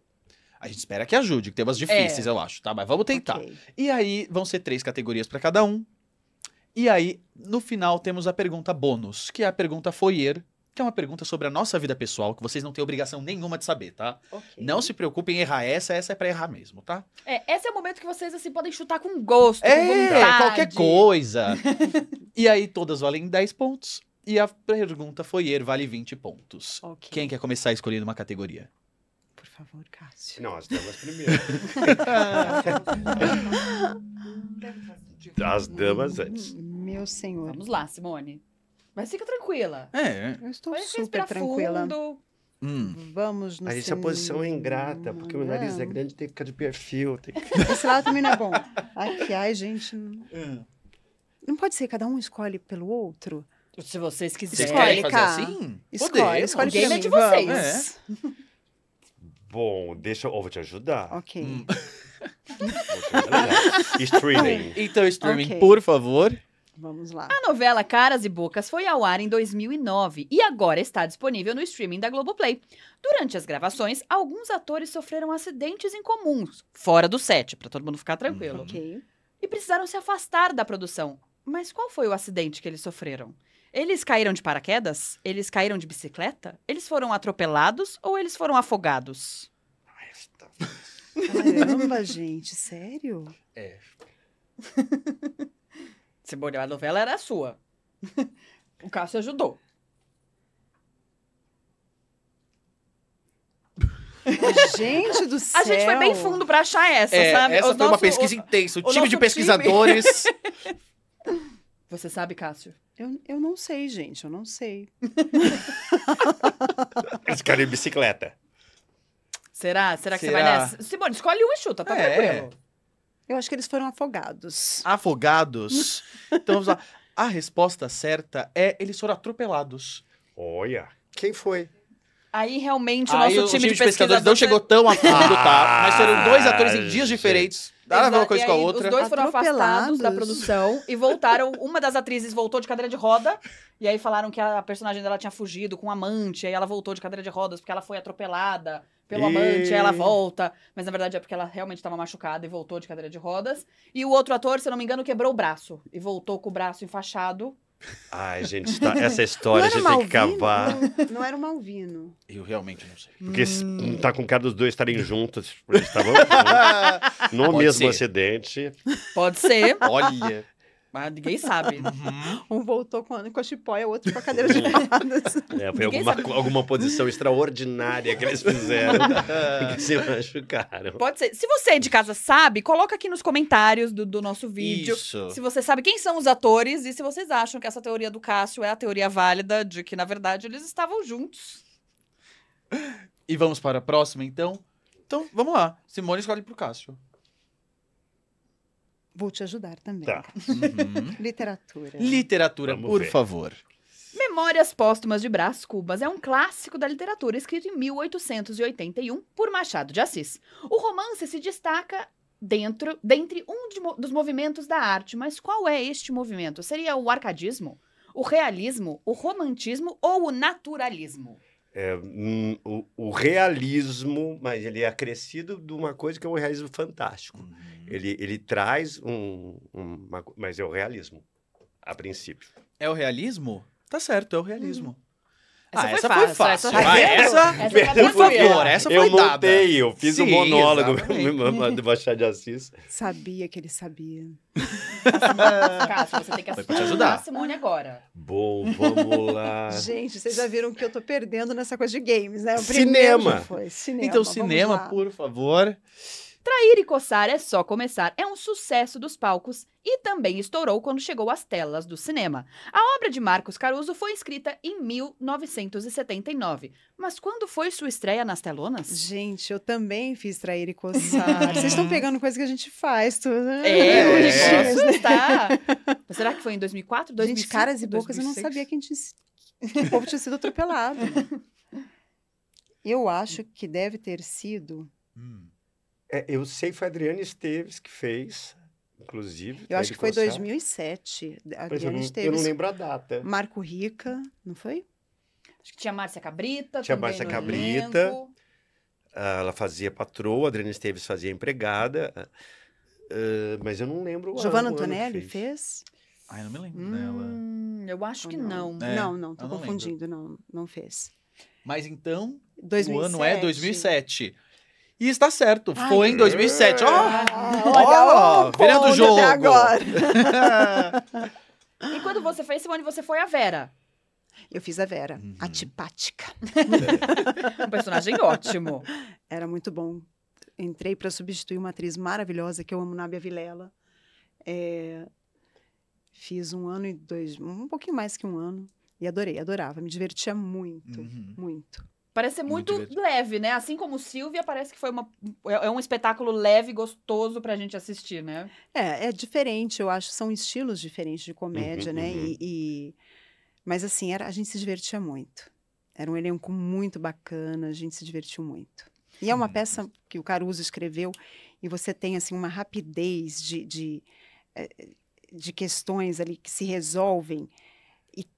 A gente espera que ajude, que tem umas é. difíceis, é. eu acho, tá? Mas vamos tentar. Okay. E aí, vão ser três categorias para cada um. E aí, no final, temos a pergunta bônus, que é a pergunta foyer, que é uma pergunta sobre a nossa vida pessoal, que vocês não têm obrigação nenhuma de saber, tá? Okay. Não se preocupem em errar essa, essa é pra errar mesmo, tá? É, esse é o momento que vocês, assim, podem chutar com gosto, é, com qualquer coisa. e aí, todas valem 10 pontos. E a pergunta foi er, vale 20 pontos. Okay. Quem quer começar escolhendo uma categoria? Por favor, Cássio. Não, as damas primeiro. as damas antes. Meu senhor. Vamos lá, Simone. Mas fica tranquila. É. Eu estou Vai super tranquila. Fundo. Hum. Vamos no Aí se posição é ingrata, porque o nariz é grande, tem que ficar de perfil. Tem que... Esse lado também não é bom. Aqui, ai, gente. Não... É. não pode ser, cada um escolhe pelo outro. Se vocês quiserem. Vocês fazer assim? Escolhe, escolhe. O game é de vocês. É. Bom, deixa eu... vou te ajudar. Ok. Hum. Vou te ajudar. streaming. Então, streaming, okay. por favor. Vamos lá. A novela Caras e Bocas foi ao ar em 2009 e agora está disponível no streaming da Globoplay. Durante as gravações, alguns atores sofreram acidentes incomuns, fora do set, para todo mundo ficar tranquilo. Uhum. Ok. E precisaram se afastar da produção. Mas qual foi o acidente que eles sofreram? Eles caíram de paraquedas? Eles caíram de bicicleta? Eles foram atropelados ou eles foram afogados? Tá Caramba, gente, sério? É. Cebolinha, a novela era a sua. o Cássio ajudou. Gente do céu. A gente foi bem fundo pra achar essa, é, sabe? Essa o foi nosso, uma pesquisa o, intensa. O, o time de pesquisadores. Time. Você sabe, Cássio? Eu, eu não sei, gente. Eu não sei. Esse cara é bicicleta. Será? Será que Será? você vai nessa? Simone, escolhe um e chuta, tá é. tranquilo. Eu acho que eles foram afogados. Afogados? então vamos lá. A resposta certa é eles foram atropelados. Olha. Quem foi? Aí realmente o nosso Aí, time, o time de, de pesquisadores não chegou tão a fundo, tá? Ah, Mas foram dois atores em dias diferentes. Nada a ver uma coisa aí, com a outra. Os dois foram afastados da produção e voltaram. Uma das atrizes voltou de cadeira de roda. E aí falaram que a personagem dela tinha fugido com um amante. Aí ela voltou de cadeira de rodas porque ela foi atropelada pelo amante, ela volta. Mas na verdade é porque ela realmente estava machucada e voltou de cadeira de rodas. E o outro ator, se não me engano, quebrou o braço e voltou com o braço enfaixado. Ai, gente, tá... essa história a gente Malvino? tem que acabar. Não, não, era o Malvino. Eu realmente não sei. Porque hum. tá com cara dos dois estarem juntos, eles tá tá estavam no Pode mesmo ser. acidente. Pode ser. Olha. Mas ninguém sabe. Uhum. Um voltou com a, com a chipóia, o outro com a cadeira de é, rodas. É, foi alguma, alguma, posição extraordinária que eles fizeram. que se machucaram. Pode ser. Se você é de casa sabe, coloca aqui nos comentários do, do nosso vídeo. Isso. Se você sabe quem são os atores e se vocês acham que essa teoria do Cássio é a teoria válida de que, na verdade, eles estavam juntos. E vamos para a próxima, então? Então, vamos lá. Simone escolhe pro Cássio. Vou te ajudar também. Tá. Uhum. Literatura. Literatura, Vamos por ver. favor. Memórias Póstumas de Brás Cubas é um clássico da literatura escrito em 1881 por Machado de Assis. O romance se destaca dentro, dentre um de, dos movimentos da arte, mas qual é este movimento? Seria o arcadismo, o realismo, o romantismo ou o naturalismo? é, um, o, o, realismo, mas ele é acrescido de uma coisa que é um realismo fantástico. Uhum. Ele, ele traz um, um uma, mas é o realismo, a princípio. É o realismo? Tá certo, é o realismo. Uhum. Ah, essa ah, foi essa fácil. foi ah, fácil. Ah, essa, essa, essa por é favor, essa foi dada. Eu montei, eu fiz o um monólogo do Machado de Assis. Sabia que ele sabia. Cássio, você tem que assistir ajudar. Simone agora. Bom, vamos lá. Gente, vocês já viram que eu tô perdendo nessa coisa de games, né? O cinema. Foi. cinema. Então, cinema, lá. por favor. Trair e Coçar é só começar é um sucesso dos palcos e também estourou quando chegou às telas do cinema. A obra de Marcos Caruso foi escrita em 1979, mas quando foi sua estreia nas telonas? Gente, eu também fiz Trair e Coçar. Vocês estão pegando coisa que a gente faz, tudo, né? É, hoje é. é. Posso é. Mas será que foi em 2004, 2005? Gente, caras e bocas, 2006? eu não sabia que, a gente, que o povo tinha sido atropelado. eu acho que deve ter sido... Hum é, eu sei foi a Adriana Esteves que fez, inclusive. Eu acho que foi Concel. 2007. A Adriana eu não, Esteves. Eu não lembro a data. Marco Rica, não foi? Acho que tinha Márcia Cabrita. Tinha Márcia Cabrita. Ah, ela fazia patroa, a Adriana Esteves fazia empregada. Uh, mas eu não lembro. Giovanna Antonelli fez? fez? Ah, eu não me lembro hum, dela. Eu acho que não. Não, é, não, não tô não confundindo, não, não fez. Mas então, 2007. o ano é 2007. E está certo, Ai, foi em 2007. Ó, oh, oh, virando o jogo. agora. e quando você fez, Simone, você foi a Vera. Eu fiz a Vera, uhum. antipática. um personagem ótimo. Era muito bom. Entrei para substituir uma atriz maravilhosa que eu amo, Nábia Vilela. É... Fiz um ano e dois, um pouquinho mais que um ano. E adorei, adorava, me divertia muito, uhum. muito. Parece ser muito, muito leve, né? Assim como Silvia, parece que foi uma, é, é um espetáculo leve, gostoso pra gente assistir, né? É, é diferente, eu acho. São estilos diferentes de comédia, uhum, né? Uhum. E, e, Mas assim, era, a gente se divertia muito. Era um elenco muito bacana, a gente se divertiu muito. E é uma uhum. peça que o Caruso escreveu e você tem, assim, uma rapidez de, de, eh, de questões ali que se resolvem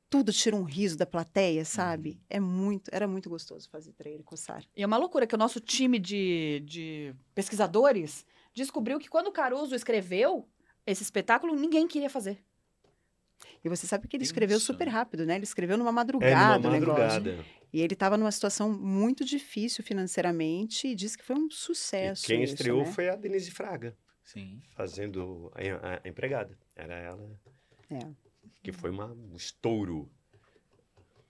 tudo tira um riso da plateia, uhum. sabe? É muito, era muito gostoso fazer trailer com o Sar. E é uma loucura que o nosso time de, de pesquisadores descobriu que quando o Caruso escreveu esse espetáculo, ninguém queria fazer. E você sabe que ele escreveu Isso. super rápido, né? Ele escreveu numa madrugada, é, numa madrugada. Negócio. Né? E ele estava numa situação muito difícil financeiramente e disse que foi um sucesso. E quem isso, estreou né? foi a Denise Fraga. Sim. Fazendo a, a, a empregada. Era ela. É que foi uma, um estouro.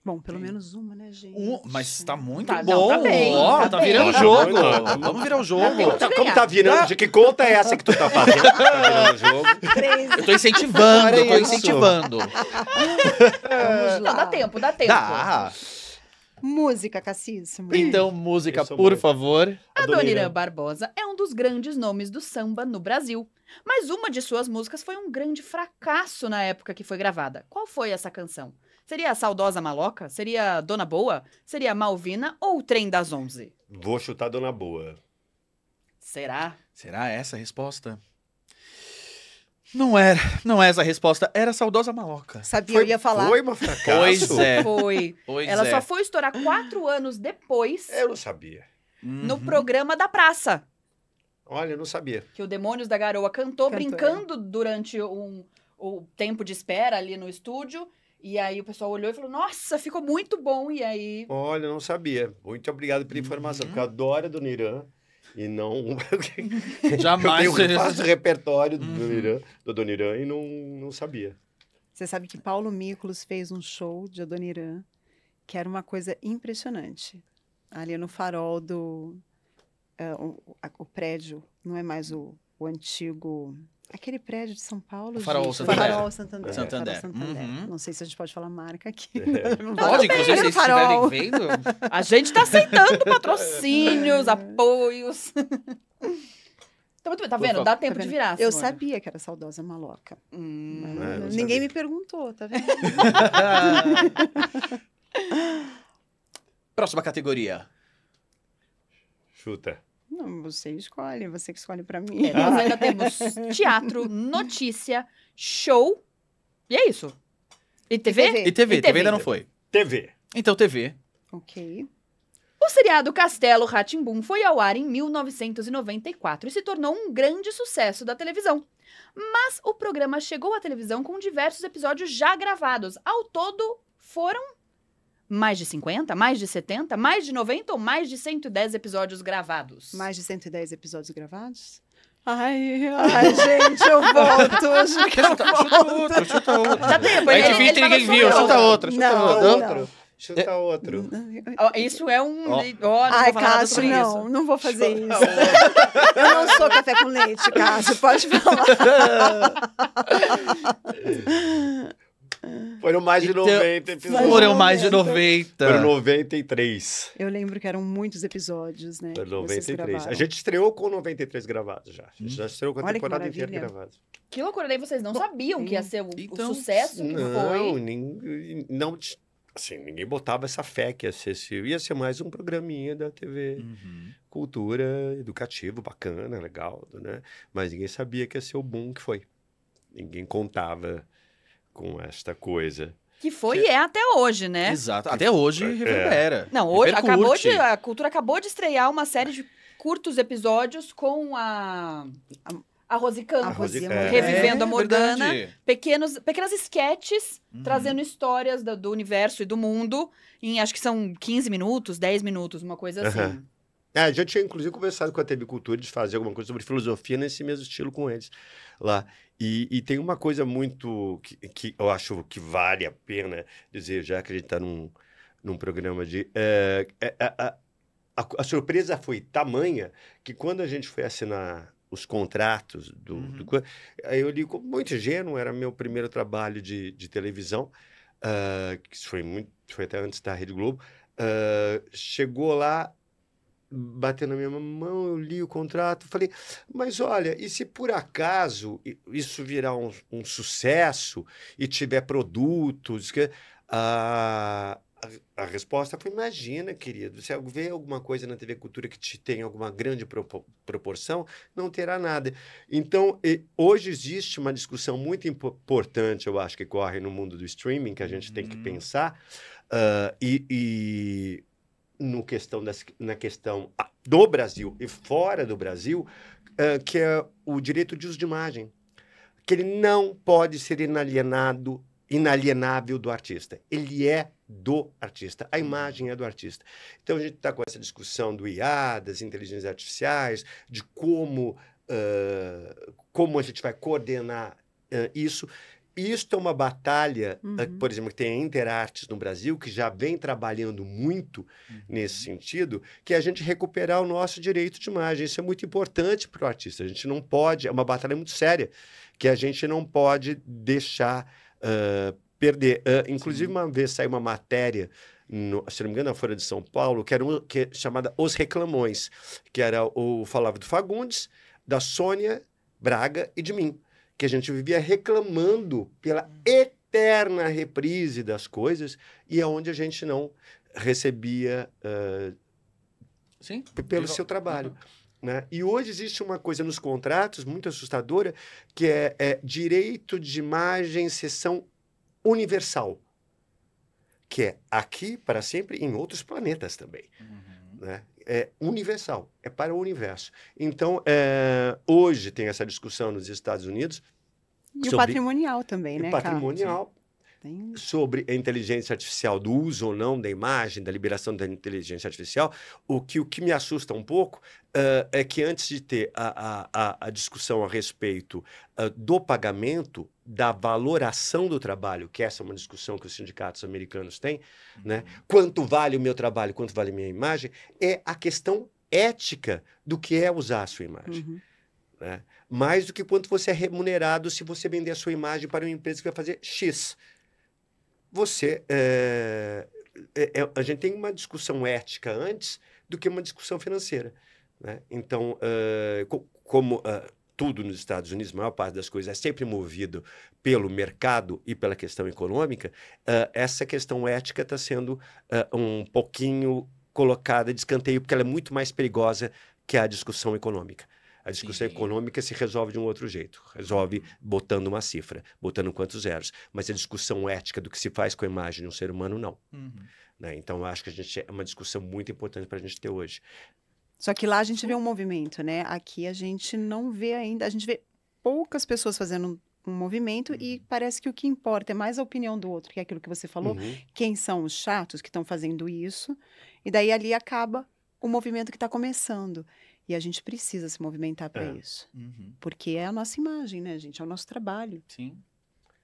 Bom, pelo Sim. menos uma, né, gente? Um, mas tá muito tá, bom. Não, tá, bem, oh, tá, tá bem. virando o tá jogo. Vamos virar o tá jogo. Tá, como tá virando? Tá. De Que conta é essa que tu tá fazendo? tá virando jogo. Três. Eu tô incentivando, eu tô incentivando. Vamos lá. Não, dá tempo, dá tempo. Dá. Música, Cassíssimo. Então, música, por favor. Adoniran Barbosa é um dos grandes nomes do samba no Brasil. Mas uma de suas músicas foi um grande fracasso na época que foi gravada. Qual foi essa canção? Seria a Saudosa Maloca? Seria Dona Boa? Seria Malvina ou Trem das Onze? Vou chutar Dona Boa. Será? Será essa a resposta? Não era, não é essa a resposta. Era saudosa maloca. Sabia, foi, eu ia falar. Foi uma fracasso. Pois é. Foi. Pois Ela é. só foi estourar quatro anos depois. Eu não sabia. Uhum. No uhum. programa da praça. Olha, eu não sabia. Que o Demônios da Garoa cantou, cantou é. brincando é. durante um, o tempo de espera ali no estúdio. E aí o pessoal olhou e falou: Nossa, ficou muito bom. E aí. Olha, não sabia. Muito obrigado pela informação, uhum. porque eu uhum. adoro do Nirã. E não. Jamais. eu tenho, faço repertório do, uhum. do, do e não, não sabia. Você sabe que Paulo Miklos fez um show de Adoniran, que era uma coisa impressionante. Ali no farol do, uh, o, a, o, prédio não é mais o, o, antigo. Aquele prédio de São Paulo. Farol de... Santander. Farol Santander. Santander. Farol uhum. Santander. Uhum. Não sei se a gente pode falar marca aqui. É. Né? pode, inclusive, vocês estiverem vendo. A gente está aceitando patrocínios, é. apoios. Então, muito bem, tá vendo? Dá tá tempo tá vendo? de virar. Eu sabia que era saudosa maloca. Hum, é, ninguém sabia. me perguntou, tá vendo? Próxima categoria. Chuta. Não, você escolhe, você que escolhe para mim. É, nós ainda temos teatro, notícia, show. E é isso. E TV? E TV, e TV, e TV, TV ainda não foi. TV. Então TV. Ok. O seriado Castelo Ratimbum foi ao ar em 1994 e se tornou um grande sucesso da televisão. Mas o programa chegou à televisão com diversos episódios já gravados. Ao todo, foram mais de 50, mais de 70, mais de 90 ou mais de 110 episódios gravados? Mais de 110 episódios gravados? Ai, ai, gente, eu volto. Acho que chuta, eu outro, chuta é. outro. Dá tempo, ele, ele, ele ninguém viu. Chuta outro, chuta não, outro. outro. Chuta outro. Isso é um. Oh. Oh, Ai, Cássio, não, isso. não vou fazer Chuta isso. Outro. Eu não sou café com leite, Cássio, pode falar. Foram mais de então, 90 episódios. Foram mais de 90. Foram 93. Eu lembro que eram muitos episódios, né? Foram 93. A gente estreou com 93 gravados já. A gente hum. já estreou com a Olha temporada inteira gravada. Que loucura, daí vocês não sabiam que ia ser o, então, o sucesso que não, foi. não, assim, ninguém botava essa fé que ia ser, ia ser mais um programinha da TV. Uhum. Cultura, educativo, bacana, legal, né? Mas ninguém sabia que ia ser o boom que foi. Ninguém contava com esta coisa. Que foi que... É e é até hoje, né? Exato. Até hoje é. reverbera. Não, hoje acabou de, a cultura acabou de estrear uma série de curtos episódios com a, a a Rose Campos, a Rose... revivendo é, a Morgana, é pequenos, pequenas esquetes, uhum. trazendo histórias do, do, universo e do mundo, em acho que são 15 minutos, 10 minutos, uma coisa uhum. assim. É, gente tinha inclusive conversado com a TV Cultura de fazer alguma coisa sobre filosofia nesse mesmo estilo com eles lá. E, e tem uma coisa muito que, que, eu acho que vale a pena dizer, já que a gente está num, num programa de. Eh, é, é, a, a, a, surpresa foi tamanha que quando a gente foi assinar os contratos do. Uhum. do eu li como muito ingênuo, era meu primeiro trabalho de, de televisão, uh, que foi, muito, foi até antes da Rede Globo. Uh, chegou lá bater na minha mão, eu li o contrato, falei, mas olha, e se por acaso isso virar um, um sucesso e tiver produtos? Que, a, a, a resposta foi, imagina, querido, se vê alguma coisa na TV Cultura que te tem alguma grande propo, proporção, não terá nada. Então, hoje existe uma discussão muito importante, eu acho, que corre no mundo do streaming, que a gente hum. tem que uhum. pensar, uh, e, e no questão das, na questão ah, do Brasil e fora do Brasil, uh, que é o direito de uso de imagem, que ele não pode ser inalienado, inalienável do artista. Ele é do artista, a imagem é do artista. Então a gente está com essa discussão do IA, das inteligências artificiais, de como, uh, como a gente vai coordenar uh, isso isto é uma batalha, ah, uhum. por exemplo, que tem a Interartes no Brasil, que já vem trabalhando muito uhum. nesse sentido, que é a gente recuperar o nosso direito de imagem. Isso é muito importante para o artista. A gente não pode, é uma batalha muito séria, que a gente não pode deixar uh, perder. Uh, inclusive, Sim. uma vez saiu uma matéria no, se não me engano, na Folha de São Paulo, que era um, que, é chamada Os Reclamões, que era o falava do Fagundes, da Sônia Braga e de mim que a gente vivia reclamando pela hum. eterna reprise das coisas e é onde a gente não recebia uh, Sim, pelo seu trabalho. Uhum. Né? E hoje existe uma coisa nos contratos muito assustadora que é, é direito de imagem sessão universal, que é aqui para sempre em outros planetas também. Uhum. Né? é universal, é para o universo. Então, é, hoje tem essa discussão nos Estados Unidos. E sobre... o patrimonial também, né? E patrimonial, sobre a inteligência artificial, do uso ou não da imagem, da liberação da inteligência artificial, o que, o que me assusta um pouco uh, é que antes de ter a, a, a discussão a respeito uh, do pagamento, da valoração do trabalho, que essa é uma discussão que os sindicatos americanos têm, né? uhum. né? quanto vale o meu trabalho, quanto vale a minha imagem, é a questão ética do que é usar a sua imagem. Uhum. Né? Mais do que quanto você é remunerado se você vender a sua imagem para uma empresa que vai fazer X você. Eh, é, é, a gente tem uma discussão ética antes do que uma discussão financeira. Né? Então, eh, como. Eh, tudo nos Estados Unidos, a maior parte das coisas é sempre movido pelo mercado e pela questão econômica, essa questão ética está sendo um pouquinho colocada de escanteio, porque ela é muito mais perigosa que a discussão econômica. A discussão Sim. econômica se resolve de um outro jeito. Resolve botando uma cifra, botando quantos zeros. Mas a discussão ética do que se faz com a imagem de um ser humano, não. Uhum. Né? Então, acho que a gente, é uma discussão muito importante para a gente ter hoje. Só que lá a gente vê um movimento, né? Aqui a gente não vê ainda, a gente vê poucas pessoas fazendo um movimento uhum. e parece que o que importa é mais a opinião do outro, que é aquilo que você falou, uhum. quem são os chatos que estão fazendo isso, e daí ali acaba o movimento que está começando. E a gente precisa se movimentar para é. isso. Uhum. Porque é a nossa imagem, né, gente? É o nosso trabalho. Sim.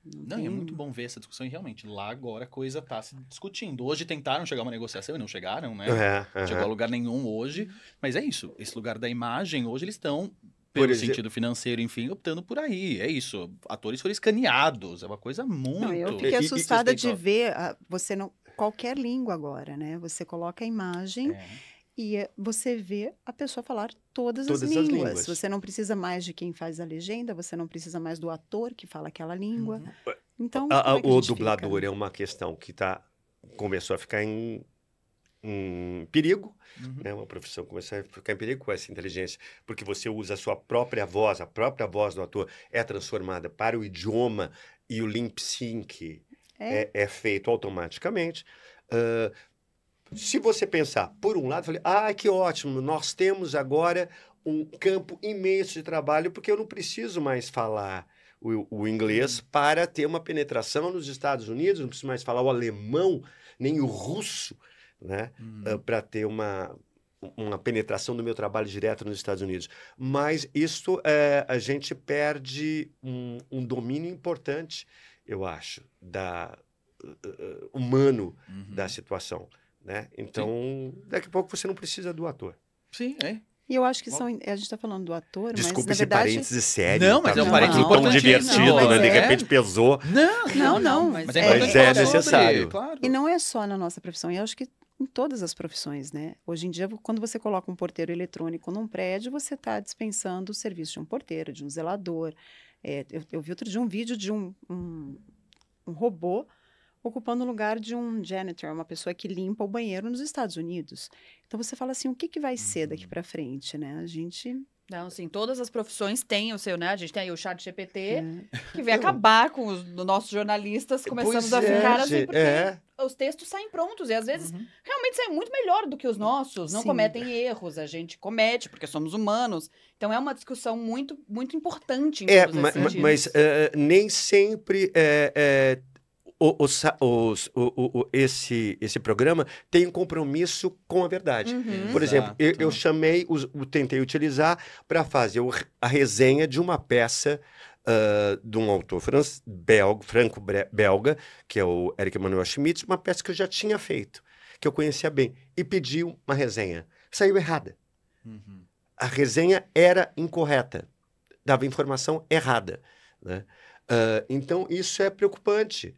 Não, não é muito bom ver essa discussão e realmente lá agora a coisa está se discutindo. Hoje tentaram chegar a uma negociação e não chegaram, né? É, uhum. Chegou a lugar nenhum hoje. Mas é isso. Esse lugar da imagem, hoje eles estão, pelo sentido financeiro, enfim, optando por aí. É isso. Atores foram escaneados. É uma coisa muito. Não, eu fiquei assustada de ver. A, ah, você não. Qualquer língua agora, né? Você coloca a imagem. É e é, você vê a pessoa falar todas, todas as, línguas. as, línguas. Você não precisa mais de quem faz a legenda, você não precisa mais do ator que fala aquela língua. Uhum. Então, a, a, é o dublador fica? é uma questão que tá, começou a ficar em, em perigo, uhum. né? uma profissão começou a ficar em perigo com essa inteligência, porque você usa a sua própria voz, a própria voz do ator é transformada para o idioma e o lip sync é, é, é feito automaticamente. Uh, se você pensar, por um lado, falei, ah, que ótimo, nós temos agora um campo imenso de trabalho, porque eu não preciso mais falar o, o inglês uhum. para ter uma penetração nos Estados Unidos, não preciso mais falar o alemão, nem o russo, né, uhum. para ter uma, uma penetração do meu trabalho direto nos Estados Unidos. Mas isso é, eh, a gente perde um, um domínio importante, eu acho, da uh, humano uhum. da situação. Né? Então, Sim. daqui a pouco você não precisa do ator. Sim, é. E eu acho que são. A gente está falando do ator, Desculpe mas. Desculpe esse verdade... parênteses sério. Não, mas tá é um parênteses tão divertido, não, né? É. De é. repente pesou. Não, não, não. mas, mas é, mas é necessário. Sobre, claro. E não é só na nossa profissão. E eu acho que em todas as profissões, né? Hoje em dia, quando você coloca um porteiro eletrônico num prédio, você está dispensando o serviço de um porteiro, de um zelador. É, eu, eu, vi outro dia um vídeo de um, um, um robô ocupando o lugar de um janitor, uma pessoa que limpa o banheiro nos Estados Unidos. Então você fala assim, o que, que vai ser daqui uhum. para frente, né? A gente não, assim, todas as profissões têm o seu, né? A gente tem aí o chat GPT, é. que vem acabar com os nossos jornalistas, começando pois a ficar é, assim, porque é. os textos saem prontos, e às vezes uhum. realmente saem muito melhor do que os nossos, não sim. cometem erros, a gente comete, porque somos humanos. Então é uma discussão muito, muito importante. Em é, ma ma mas uh, nem sempre uh, uh, os, o, o, esse, esse programa tem um compromisso com a verdade. Uhum. uhum. Por exemplo, eu, eu, chamei, o tentei utilizar para fazer a resenha de uma peça Uh, de um autor belga, franco-belga, que é o Eric Manuel Schmidt, uma peça que eu já tinha feito, que eu conhecia bem, e pedi uma resenha. Saiu errada. Uhum. A resenha era incorreta, dava informação errada. Né? Uh, então, isso é preocupante.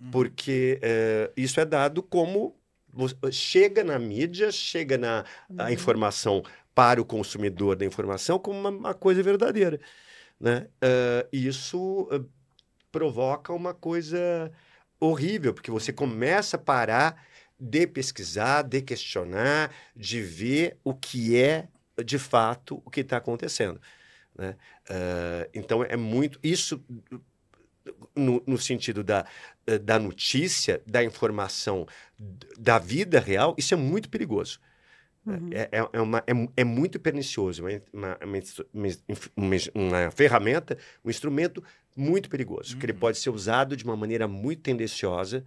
Uhum. Porque é, isso é dado como chega na mídia, chega na uhum. informação para o consumidor da informação como uma, uma coisa verdadeira. Né? Uh, isso uh, provoca uma coisa horrível, porque você começa a parar de pesquisar, de questionar, de ver o que é de fato o que está acontecendo. Né? Uh, então é muito. Isso no, no, sentido da, eh, da notícia, da informação, da vida real, isso é muito perigoso. É, uhum. É, é, é, uma, é, é, muito pernicioso, uma, uma, uma, uma ferramenta, um instrumento muito perigoso, uhum. que ele uhum. pode ser usado de uma maneira muito tendenciosa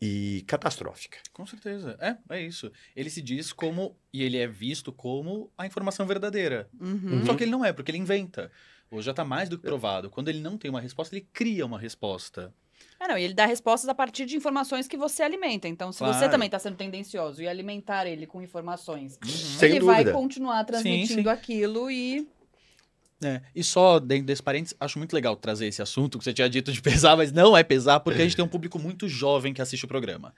e catastrófica. Com certeza, é, é isso. Ele se diz como, e ele é visto como a informação verdadeira. Uhum. Só que ele não é, porque ele inventa já está mais do que provado. Quando ele não tem uma resposta, ele cria uma resposta. É, não, e ele dá respostas a partir de informações que você alimenta. Então, se claro. você também está sendo tendencioso e alimentar ele com informações, uhum. ele vai continuar transmitindo sim, sim. aquilo e. É. E só dentro desse parênteses, acho muito legal trazer esse assunto que você tinha dito de pesar, mas não é pesar, porque a gente tem um público muito jovem que assiste o programa.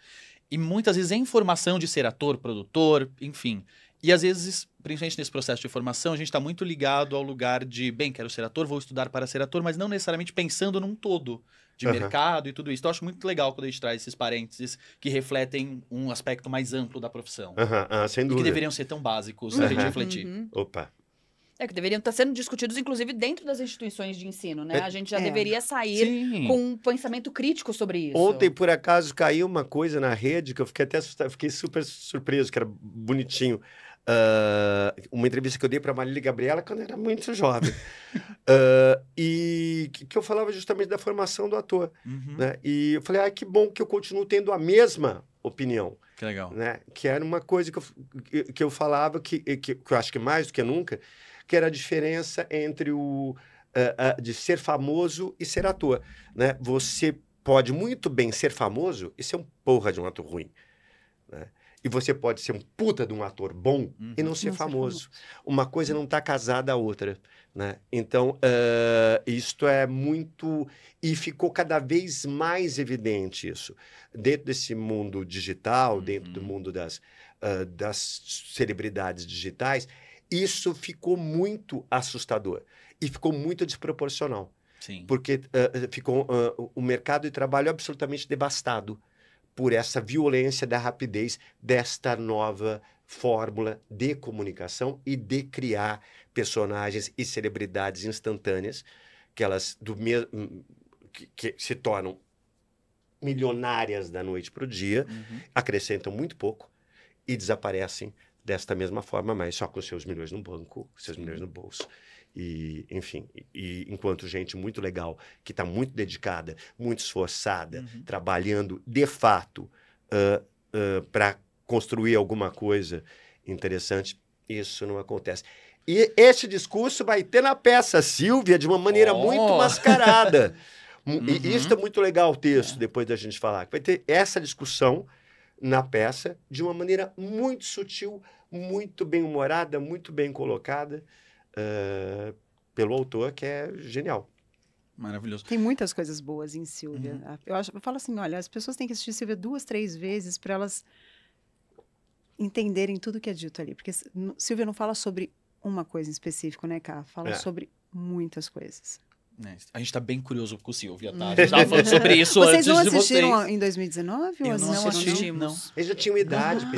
E muitas vezes é informação de ser ator, produtor, enfim. E às vezes principalmente nesse processo de formação, a gente está muito ligado ao lugar de, bem, quero ser ator, vou estudar para ser ator, mas não necessariamente pensando num todo de uhum. mercado e tudo isso. Então, eu acho muito legal quando a gente traz esses parênteses que refletem um aspecto mais amplo da profissão. Uhum, uhum, sem dúvida. E que deveriam ser tão básicos a gente refletir. Uhum. Opa. É, que deveriam estar tá sendo discutidos, inclusive, dentro das instituições de ensino, né? É. a gente já é. deveria sair Sim. com um pensamento crítico sobre isso. Ontem, por acaso, caiu uma coisa na rede que eu fiquei até assustado, fiquei super surpreso, que era bonitinho. Uh, uma entrevista que eu dei para Marília Gabriela quando era muito jovem. uh, e que, que, eu falava justamente da formação do ator. Uhum. Né? E eu falei, ah, que bom que eu continuo tendo a mesma opinião. Que legal. Né? Que era uma coisa que eu, que eu falava, que, que, que eu acho que mais do que nunca, que era a diferença entre o... Uh, de ser famoso e ser ator, né? Você pode muito bem ser famoso e ser um porra de um ator ruim. E você pode ser um puta de um ator bom uhum. e não ser não é famoso. famoso. Uma coisa não está casada à outra. Né? Então, uh, isto é muito. E ficou cada vez mais evidente isso. Dentro desse mundo digital, uhum. dentro do uhum. mundo das, uh, das celebridades digitais, isso ficou muito assustador. E ficou muito desproporcional. Sim. Porque uh, ficou uh, o mercado de trabalho é absolutamente devastado por essa violência da rapidez desta nova fórmula de comunicação e de criar personagens e celebridades instantâneas que elas do hum, que, que, se tornam milionárias da noite para o dia, uhum. acrescentam muito pouco e desaparecem desta mesma forma, mas só com seus milhões no banco, seus milhões no bolso. E, enfim, e, enquanto gente muito legal, que está muito dedicada, muito esforçada, uhum. trabalhando de fato uh, uh, para construir alguma coisa interessante, isso não acontece. E este discurso vai ter na peça, Silvia, de uma maneira oh. muito mascarada. uhum. E isso é muito legal o texto, é. depois da gente falar. Vai ter essa discussão na peça de uma maneira muito sutil, muito bem humorada, muito bem colocada uh, pelo autor, que é genial. Maravilhoso. Tem muitas coisas boas em Silvia. Uhum. Eu, acho, eu falo assim: olha, as pessoas têm que assistir Silvia duas, três vezes para elas entenderem tudo que é dito ali. Porque Silvia não fala sobre uma coisa em específico, né, Cá? Fala é. sobre muitas coisas. Né, a gente tá bem curioso com o Silvia, hum. tá? A gente tava falando sobre isso vocês antes de vocês. Vocês não assistiram em 2019? Eu ou não, não assistimos. Não? Eles já tinham idade, ah.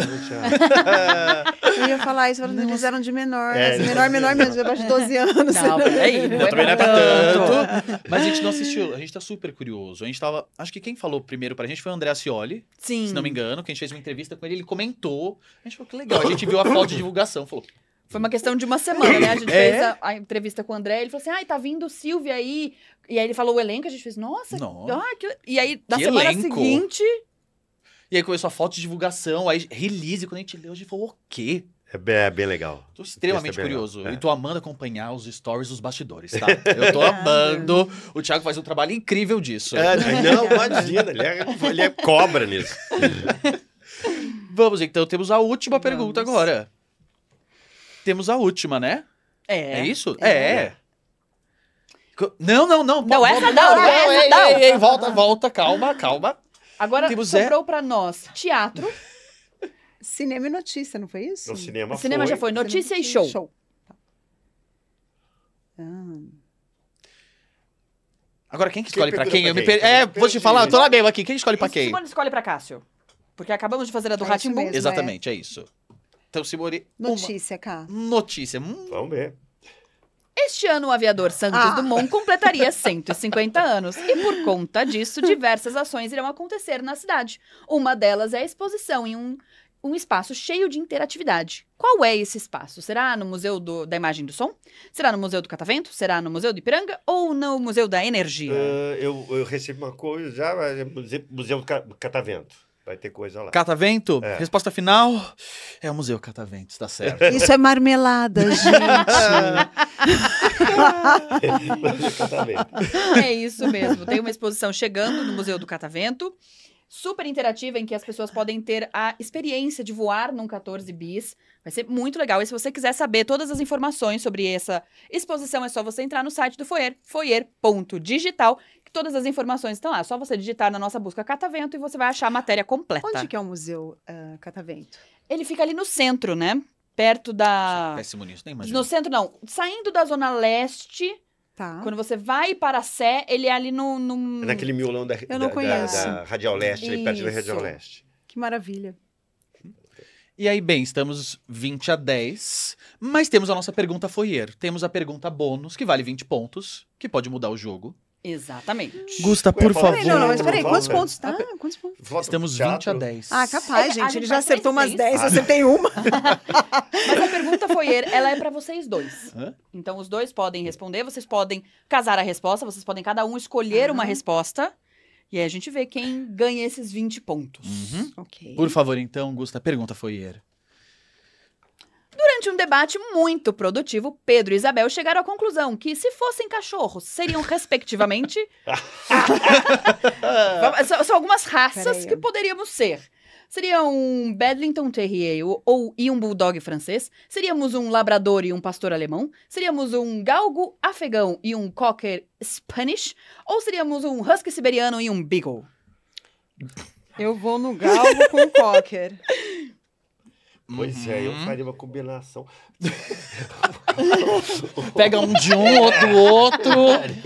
Pedro. Eu ia falar isso, falando, eles eram de menor. É, assim, menor, menor mesmo, abaixo de 12 anos. Não, peraí. Não, não é também não é pra tanto. Mas a gente não assistiu. A gente tá super curioso. A gente tava... Acho que quem falou primeiro pra gente foi o André Ascioli. Sim. Se não me engano, que a gente fez uma entrevista com ele. Ele comentou. A gente falou, que legal. A gente viu a foto de divulgação. Falou, foi uma questão de uma semana, né? A gente é? fez a, a, entrevista com o André, ele falou assim: ai, ah, tá vindo o Silvio aí. E aí ele falou o elenco, a gente fez, nossa, nossa. Ah, que... e aí na que semana elenco? seguinte. E aí começou a foto de divulgação, aí release, quando a gente leu, a gente falou, o quê? É bem, é bem, legal. Tô extremamente é curioso. Legal. É. E tô amando acompanhar os stories dos bastidores, tá? Eu tô amando. O Thiago faz um trabalho incrível disso. É, não, imagina. Ele é, ele é cobra nisso. Vamos, então. Temos a última Vamos. pergunta agora temos a última, né? É. É isso? É. é. Não, não, não. Não, essa não, não, essa ei, não. Ei, ei, volta, volta, calma, calma. Agora temos sobrou para nós teatro, cinema e notícia, não foi isso? O cinema, o cinema foi. já foi, notícia cinema e show. show. Ah. Agora, quem que escolhe quem pra quem? Pra quem? Per... É, vou te falar, eu tô lá mesmo aqui. Quem escolhe pra quem? Simone escolhe pra Cássio. Porque acabamos de fazer a do é Ratimbu. Né? Exatamente, é, é isso. Então, se mori Notícia, uma... cá. Notícia. Hum. Vamos ver. Este ano, o aviador Santos ah. Dumont completaria 150 anos e, por conta disso, diversas ações irão acontecer na cidade. Uma delas é a exposição em um, um espaço cheio de interatividade. Qual é esse espaço? Será no Museu do, da Imagem do Som? Será no Museu do Catavento? Será no Museu do Ipiranga? Ou no Museu da Energia? Uh, eu, eu, recebi uma coisa já, é Museu do Catavento. Vai ter coisa lá. Catavento? É. Resposta final? É o Museu Catavento, está certo. Isso é marmelada, gente. é isso mesmo. Tem uma exposição chegando no Museu do Catavento super interativa em que as pessoas podem ter a experiência de voar num 14 bis. Vai ser muito legal. E se você quiser saber todas as informações sobre essa exposição, é só você entrar no site do Foyer, foyer.digital, que todas as informações estão lá. É só você digitar na nossa busca Catavento e você vai achar a matéria completa. Onde que é o Museu uh, Catavento? Ele fica ali no centro, né? Perto da. É péssimo nisso, nem imagino. No centro, não. Saindo da Zona Leste, Tá. Quando você vai para a Sé, ele é ali no. no... É naquele miolão da, da, da, da, Radial Leste, Isso. ali perto da Radial Leste. Que maravilha. E aí, bem, estamos 20 a 10, mas temos a nossa pergunta foyer. Temos a pergunta bônus, que vale 20 pontos, que pode mudar o jogo. Exatamente. Gusta, por favor. não, não, mas peraí, quantos pontos tá? Quantos pontos? Estamos 20 a 10. Ah, capaz, ah, gente. Ele já é acertou umas 10, você tem uma. mas a pergunta foi ela é para vocês dois. Hã? Então os dois podem responder, vocês podem casar a resposta, vocês podem cada um escolher uhum. uma resposta. E aí a gente vê quem ganha esses 20 pontos. Uhum. Okay. Por favor, então, Gusta, a pergunta foi era Durante um debate muito produtivo, Pedro e Isabel chegaram à conclusão que, se fossem cachorros, seriam, respectivamente. são, são algumas raças que poderíamos ser. Seria um Bedlington Terrier ou, e um Bulldog francês? Seríamos um Labrador e um Pastor alemão? Seríamos um Galgo afegão e um Cocker Spanish? Ou seríamos um Husky siberiano e um Beagle? Eu vou no Galgo com o Cocker. Pois uhum. é, eu uhum. faria uma combinação. Pega um de um, outro do outro.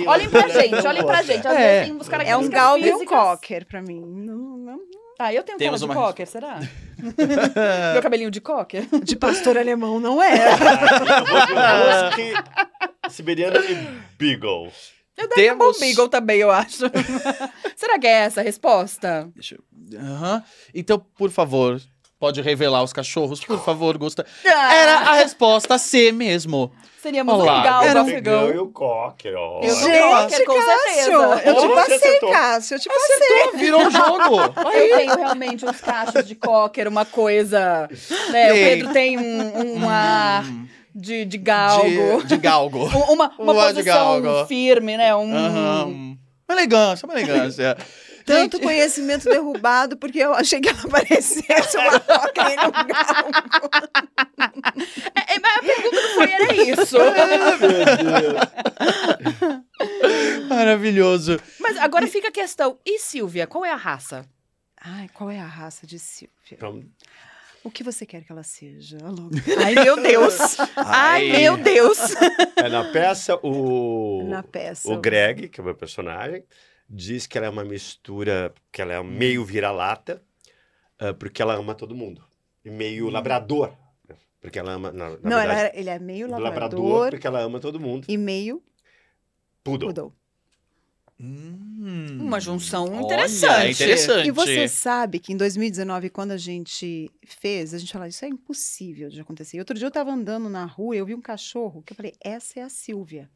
olhem pra gente, olhem pra gente. Às é. vezes buscar é um Galbi e um Cocker pra mim. Não, não. Ah, eu tenho Temos cara de uma... Cocker, será? Meu cabelinho de Cocker? De pastor alemão não é. Ah, siberiano e Beagle. Eu daria Temos... um bom Beagle também, eu acho. Será que é essa a resposta? Deixa eu... Uhum. Então, por favor, Pode revelar os cachorros, por favor, Gusta. Ah. Era a resposta C mesmo. Seria muito Olá, legal. Era tá um cegão e o cocker, ó. Eu Gente, cocker, com Cássio. Eu te passei, acertou? Cássio. Eu te passei. Acertou, virou um jogo. Eu tenho realmente uns cachos de cocker, uma coisa... né, o Pedro tem um, um ar... Hum. De, de galgo. De, de galgo. Uma, uma Um de posição galgo. firme, né? Um, Uma elegância, uma elegância tanto conhecimento derrubado, porque eu achei que ela parecesse uma roca e não galgo. É, é, mas a pergunta do foi era isso. Maravilhoso. Mas agora fica a questão. E Silvia, qual é a raça? Ai, qual é a raça de Silvia? Então... O que você quer que ela seja? Ai, meu Deus! Ai, Ai, meu Deus! É na peça, o... É na peça. O Greg, que é o meu personagem, diz que ela é uma mistura, que ela é hum. meio vira-lata, uh, porque ela ama todo mundo. E meio hum. labrador, né? porque ela ama... Na, na não, verdade, ela, é, ele é meio labrador, labrador... porque ela ama todo mundo. E meio... Poodle. Poodle. Hum, uma junção é interessante. Olha, interessante. E você sabe que em 2019, quando a gente fez, a gente falou, isso é impossível de acontecer. E outro dia eu estava andando na rua, eu vi um cachorro, que eu falei, essa é a Silvia.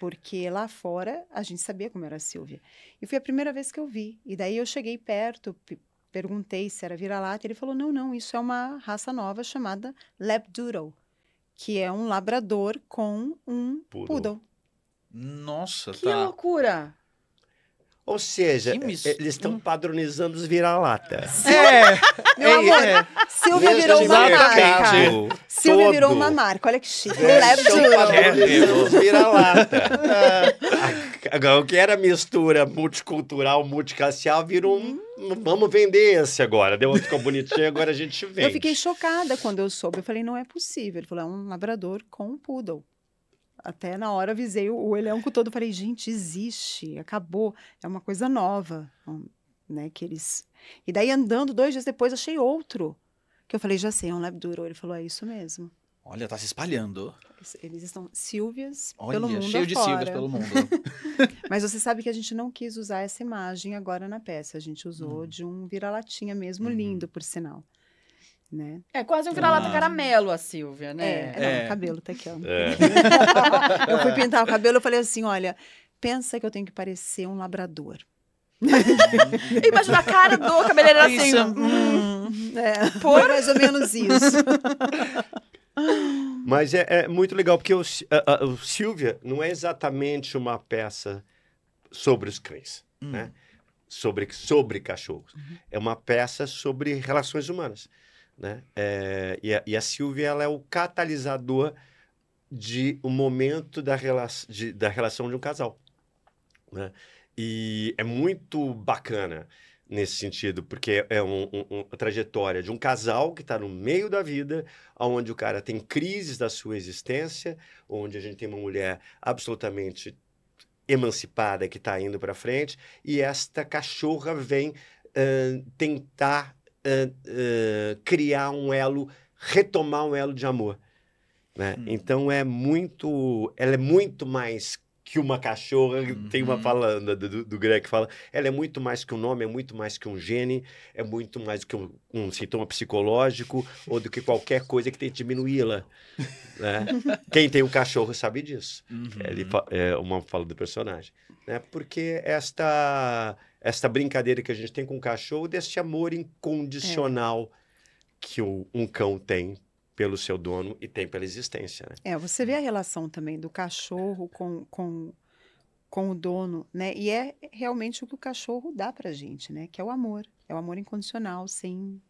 Porque lá fora a gente sabia como era a Silvia. E foi a primeira vez que eu vi. E daí eu cheguei perto, perguntei se era vira-lata. Ele falou: não, não, isso é uma raça nova chamada Labdoodle, que é um labrador com um poodle. poodle. Nossa, que tá. Que loucura! Ou seja, eh, eles estão hum. padronizando os vira-lata. É, meu é, amor, é. Silvia virou uma marca. Silvia virou uma marca, olha que chique. É, padronizando os vira-lata. É. Ah, o que era mistura multicultural, multicacial, virou um vamos vender esse agora. Deu ficou bonitinho, agora a gente vende. Eu fiquei chocada quando eu soube. Eu falei, não é possível. Ele falou, é um labrador com um poodle até na hora avisei o, elenco todo, falei, gente, existe, acabou, é uma coisa nova, né, que eles... E daí, andando, dois dias depois, achei outro, que eu falei, já sei, é um duro Ele falou, é isso mesmo. Olha, tá se espalhando. Eles estão Silvias Olha, pelo mundo cheio de Silvias pelo mundo. Mas você sabe que a gente não quis usar essa imagem agora na peça. A gente usou hum. de um vira-latinha mesmo, uhum. lindo, por sinal né? É quase um vira-lata ah. caramelo a Silvia, né? É, é. o cabelo tá aqui, ó. É. eu fui é. pintar o cabelo, e falei assim, olha, pensa que eu tenho que parecer um labrador. Imagina a cara do cabeleireiro é assim. Hum. hum, é, Por? mais ou menos isso. Mas é, é, muito legal, porque o, a, a, Silvia não é exatamente uma peça sobre os cães, hum. né? Sobre, sobre cachorros. Uhum. É uma peça sobre relações humanas. Né? É, e, a, e, a, Silvia ela é o catalisador de um momento da, rela de, da relação de um casal. Né? E é muito bacana nesse sentido, porque é um, um, uma trajetória de um casal que está no meio da vida, onde o cara tem crises da sua existência, onde a gente tem uma mulher absolutamente emancipada que está indo para frente, e esta cachorra vem uh, tentar uh, criar um elo, retomar um elo de amor. Né? Hum. Então é muito, ela é muito mais que uma cachorra, hum. tem uma fala do, do Greg que fala, ela é muito mais que um nome, é muito mais que um gene, é muito mais que um, um sintoma psicológico ou do que qualquer coisa que tente diminuí-la. Né? Quem tem um cachorro sabe disso. Uhum. Ele, é uma fala do personagem. Né? Porque esta esta brincadeira que a gente tem com o cachorro, desse amor incondicional é. que o, um cão tem pelo seu dono e tem pela existência. Né? É, você vê a relação também do cachorro com, com, com o dono, né? E é realmente o que o cachorro dá pra gente, né? Que é o amor. É o amor incondicional, sem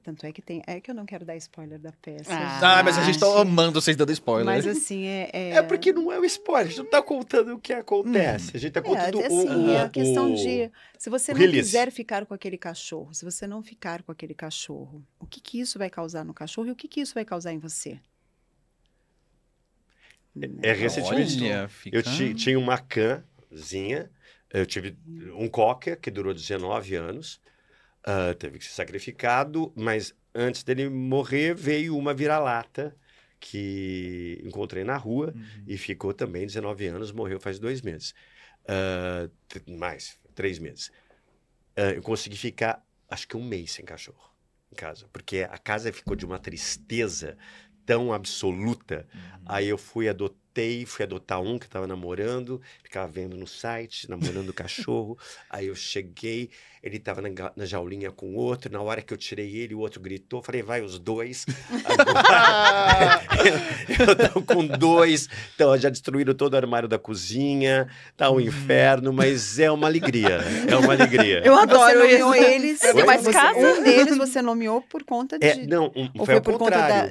tanto é que tem. É que eu não quero dar spoiler da peça. Ah, ah mas a gente tá amando vocês dando spoiler. Mas assim, é, é. é porque não é um spoiler, a gente não tá contando o que acontece. Hum. A gente tá contando é, assim, o. É a questão o... de. Se você o não release. quiser ficar com aquele cachorro, se você não ficar com aquele cachorro, o que que isso vai causar no cachorro e o que que isso vai causar em você? É, hum, é, é recentemente. Olha, Eu tinha uma cãzinha, eu tive um cocker que durou 19 anos uh, teve que ser sacrificado, mas antes dele morrer veio uma vira-lata que encontrei na rua uhum. e ficou também 19 anos, morreu faz dois meses. Uh, mais, três meses. Uh, eu consegui ficar, acho que um mês sem cachorro em casa, porque a casa ficou de uma tristeza tão absoluta. Uhum. Aí eu fui adotar adotei, fui adotar um que estava namorando, ficava vendo no site, namorando o cachorro. Aí eu cheguei, ele estava na, na, jaulinha com o outro. Na hora que eu tirei ele, o outro gritou. Falei, vai os dois. Agora, eu, eu com dois. Então, já destruíram todo o armário da cozinha. Tá um uhum. inferno, mas é uma alegria. É uma alegria. Eu adoro você nomeou eles. Mas mais casa? Um deles você nomeou por conta é, de... É, não, um, foi, foi, por conta da...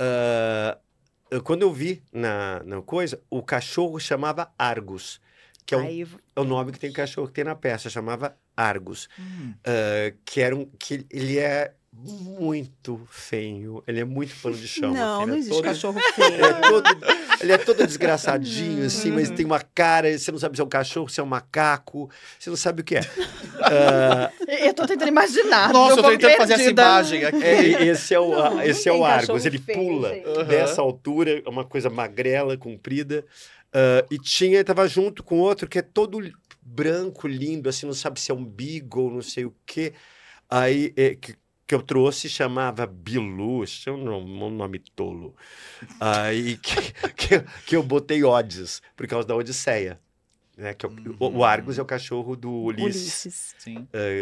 Uh, eh, quando eu vi na, na coisa, o cachorro chamava Argus, que é, Aí... é o nome que tem cachorro que tem na peça, chamava Argus, hum. uh, que era um, que ele é muito feio. Ele é muito pano de chão. Não, assim, não é existe todo... cachorro feio. Ele é todo, ele é todo desgraçadinho, assim, mas tem uma cara. Você não sabe se é um cachorro, se é um macaco. Você não sabe o que é. Uh... Eu tô tentando imaginar. Nossa, eu tô tentando perdida. fazer essa imagem aqui. É, esse é o, não, esse é o Argos. Ele feio, pula dessa altura, é uma coisa magrela, comprida. Uh, e tinha, tava junto com outro que é todo branco, lindo, assim, não sabe se é um beagle, não sei o quê. Aí, é, que que eu trouxe chamava Bilu, é um, nome tolo, aí que, que, que, eu botei Odys, por causa da Odisseia. Né, que eu, uhum. o, hum. Argus Argos é o cachorro do Ulisses, Ulisses.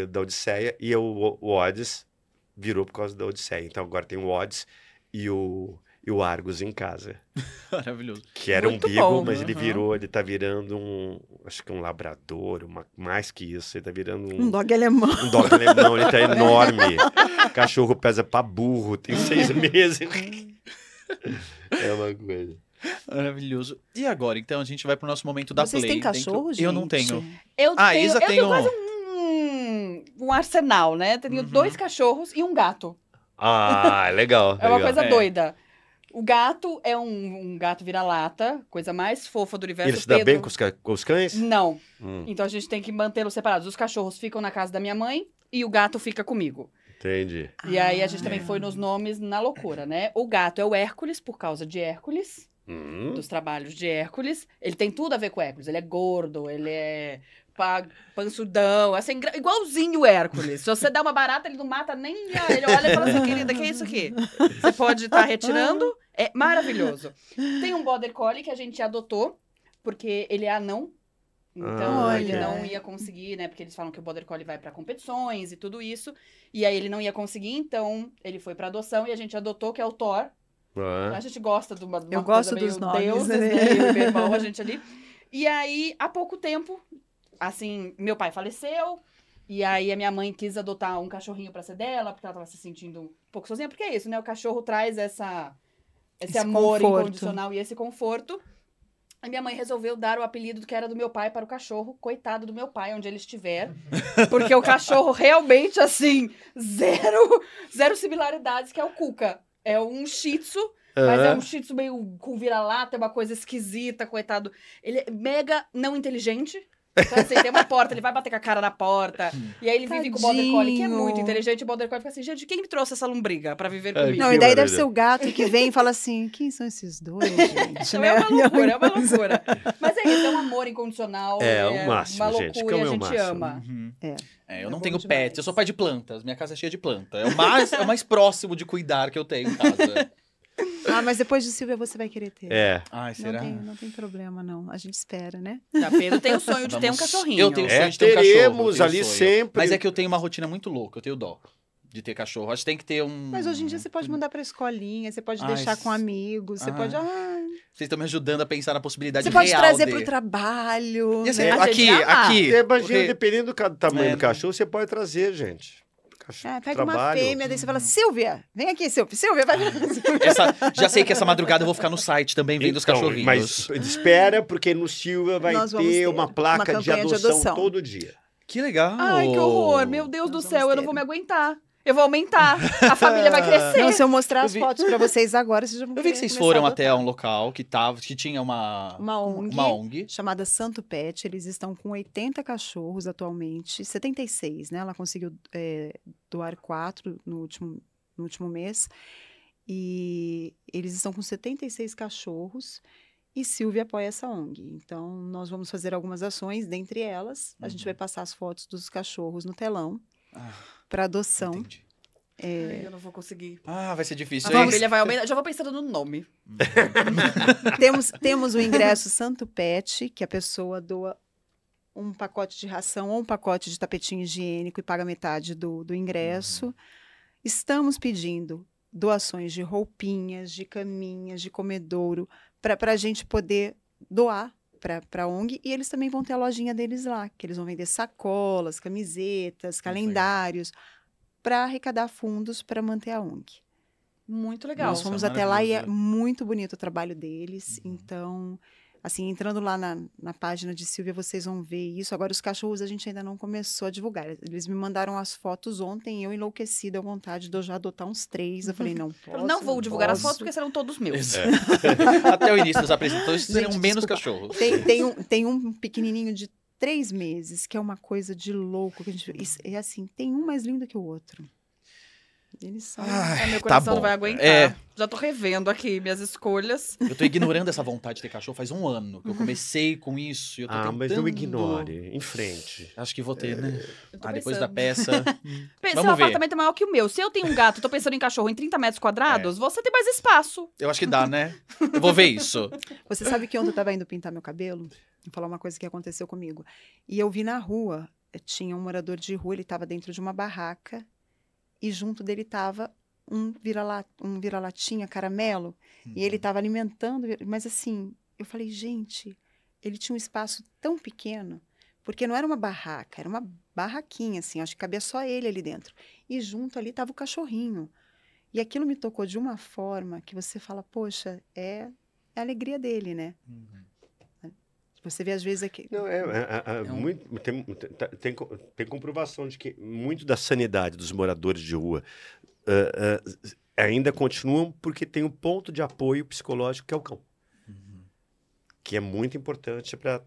Uh, da Odisseia, e eu, o, o Odys virou por causa da Odisseia. Então agora tem o Odys e o e o Argos em casa. Maravilhoso. Que era Muito um beagle, bom, mas ele virou, ele tá virando um, acho que um labrador, uma, mais que isso, ele tá virando um... Um dog alemão. Um dog alemão, ele tá é. enorme. cachorro pesa pra burro, tem seis meses. é uma coisa. Maravilhoso. E agora, então, a gente vai pro nosso momento da Vocês Play. Vocês têm cachorro, dentro... gente? Eu não tenho. Eu ah, tenho, Isa eu tenho quase um, um arsenal, né? Tenho uhum. dois cachorros e um gato. Ah, legal. é uma coisa é. doida. O gato é um, um gato vira-lata, coisa mais fofa do universo. Ele se dá Pedro... bem com os, com os cães? Não. Hum. Então a gente tem que mantê-los separados. Os cachorros ficam na casa da minha mãe e o gato fica comigo. Entendi. E aí a gente também ah. foi nos nomes na loucura, né? O gato é o Hércules, por causa de Hércules. Hum. Dos trabalhos de Hércules. Ele tem tudo a ver com Hércules. Ele é gordo, ele é pago, pansudão, assim, igualzinho o Hércules. Se você dá uma barata, ele não mata nem. Ele olha e fala assim, querida, que é isso aqui? Você pode estar tá retirando. É maravilhoso. Tem um border collie que a gente adotou, porque ele é anão. Então, ah, ele okay. não ia conseguir, né? Porque eles falam que o Border Collie vai para competições e tudo isso. E aí ele não ia conseguir, então ele foi para adoção e a gente adotou, que é o Thor. Ah. A gente gosta de uma, uma Eu gosto dos meio nomes, deuses, assim, né? meio, meio irmão, a gente ali. E aí, há pouco tempo, assim, meu pai faleceu, e aí a minha mãe quis adotar um cachorrinho para ser dela, porque ela tava se sentindo um pouco sozinha, porque é isso, né? O cachorro traz essa esse, esse amor conforto. incondicional e esse conforto. A minha mãe resolveu dar o apelido que era do meu pai para o cachorro, coitado do meu pai, onde ele estiver. Porque o cachorro realmente, assim, zero, zero similaridades, que é o Cuca. É um shih tzu, uhum. mas é um shih tzu meio com vira-lata, é uma coisa esquisita, coitado. Ele é mega não inteligente, então, assim, tem uma porta, ele vai bater com a cara na porta. E aí ele Tadinho. vive com o Border Collie, que é muito inteligente. o Border Collie fica assim, gente, quem me trouxe essa lombriga pra viver é, comigo? Ai, não, e daí maravilha. deve ser o gato que vem e fala assim, quem são esses dois, gente? Não, é uma loucura, é uma loucura. É. Mas é isso, é um amor incondicional. É, é o é máximo, uma loucura, gente. Cão é a gente máximo. ama. Uhum. É. É, eu é não tenho pets, eu sou pai de plantas, minha casa é cheia de planta. É mais, é o mais próximo de cuidar que eu tenho em casa. Ah, mas depois de Silvia você vai querer ter. É. Ai, será? Não tem, não tem problema, não. A gente espera, né? Tá, Pedro tem o sonho de ter um cachorrinho. Eu tenho o é, sonho de ter um cachorro. Teremos ali sonho. sempre. Mas é que eu tenho uma rotina muito louca, eu tenho dó de ter cachorro. Acho que tem que ter um. Mas hoje em dia você pode mandar pra escolinha, você pode Ai, deixar com amigos, você ah. pode. Ah. Vocês estão me ajudando a pensar na possibilidade você real Você é, pode trazer de... pro trabalho. Assim, é, aqui, aqui. aqui. Imagina, Porque... dependendo do tamanho é. do cachorro, você pode trazer, gente. Cachorro. É, pega uma fêmea, daí você fala, Silvia, vem aqui, Silvia. Silvia, vai essa, Já sei que essa madrugada eu vou ficar no site também vendo então, os cachorrinhos. Mas espera, porque no Silvia vai ter, ter, uma placa uma de, adoção de, adoção todo dia. Que legal! Ai, que horror! Meu Deus Nós do céu, eu não vou me aguentar. Eu vou aumentar. A família vai crescer. Não, se eu mostrar as eu vi... fotos pra vocês agora, vocês já vão Eu vi que vocês foram até um local que, tava, que tinha uma... Uma ONG, uma ONG. Chamada Santo Pet. Eles estão com 80 cachorros atualmente. 76, né? Ela conseguiu é, doar quatro no último, no último mês. E eles estão com 76 cachorros. E Silvia apoia essa ONG. Então, nós vamos fazer algumas ações, dentre elas, a uhum. gente vai passar as fotos dos cachorros no telão para adoção. Entendi. É... eu não vou conseguir. Ah, vai ser difícil. A família vai aumentar. Já vou pensando no nome. temos, temos o ingresso Santo Pet, que a pessoa doa um pacote de ração ou um pacote de tapetinho higiênico e paga metade do, do ingresso. Uhum. Estamos pedindo doações de roupinhas, de caminhas, de comedouro, para a gente poder doar para a ONG e eles também vão ter a lojinha deles lá, que eles vão vender sacolas, camisetas, calendários, para arrecadar fundos para manter a ONG. Muito legal. Nós fomos Nossa, é até lá e é muito bonito o trabalho deles. Uhum. Então, Assim, entrando lá na, na página de Silvia, vocês vão ver isso. Agora, os cachorros a gente ainda não começou a divulgar. Eles me mandaram as fotos ontem, eu enlouquecida à vontade de eu já adotar uns três. Eu falei, não posso. Não vou não divulgar posso. as fotos porque serão todos meus. É. Até o início das apresentações então serão menos desculpa. cachorros. Tem, tem, um, tem um pequenininho de três meses, que é uma coisa de louco. Que a gente, é assim, tem um mais lindo que o outro. Eles são. Ai, meu tá coração tá não vai aguentar. É. Já tô revendo aqui minhas escolhas. Eu tô ignorando essa vontade de ter cachorro faz um ano. Que eu comecei com isso. ah, tentando... mas não ignore. Em frente. Acho que vou ter, é... né? Ah, depois da peça. Vamos Seu ver. apartamento é maior que o meu. Se eu tenho um gato, tô pensando em cachorro em 30 metros quadrados, é. você tem mais espaço. Eu acho que dá, né? Eu vou ver isso. Você sabe que ontem eu tava indo pintar meu cabelo? Vou falar uma coisa que aconteceu comigo. E eu vi na rua, eh, tinha um morador de rua, ele tava dentro de uma barraca e junto dele estava um vira-latinha um vira caramelo uhum. e ele estava uhum. alimentando, mas assim, eu falei, gente, ele tinha um espaço tão pequeno, porque não era uma barraca, era uma barraquinha assim, acho que cabia só ele ali dentro. E junto ali estava o cachorrinho. E aquilo me tocou de uma forma que você fala, poxa, é, é a alegria dele, né? Uhum. Você vê às vezes aqui. Não, é, é, é, muito, tem, tem, tem, comprovação de que muito da sanidade dos moradores de rua uh, uh, ainda continuam porque tem um ponto de apoio psicológico que é o cão. Uhum. Que é muito importante para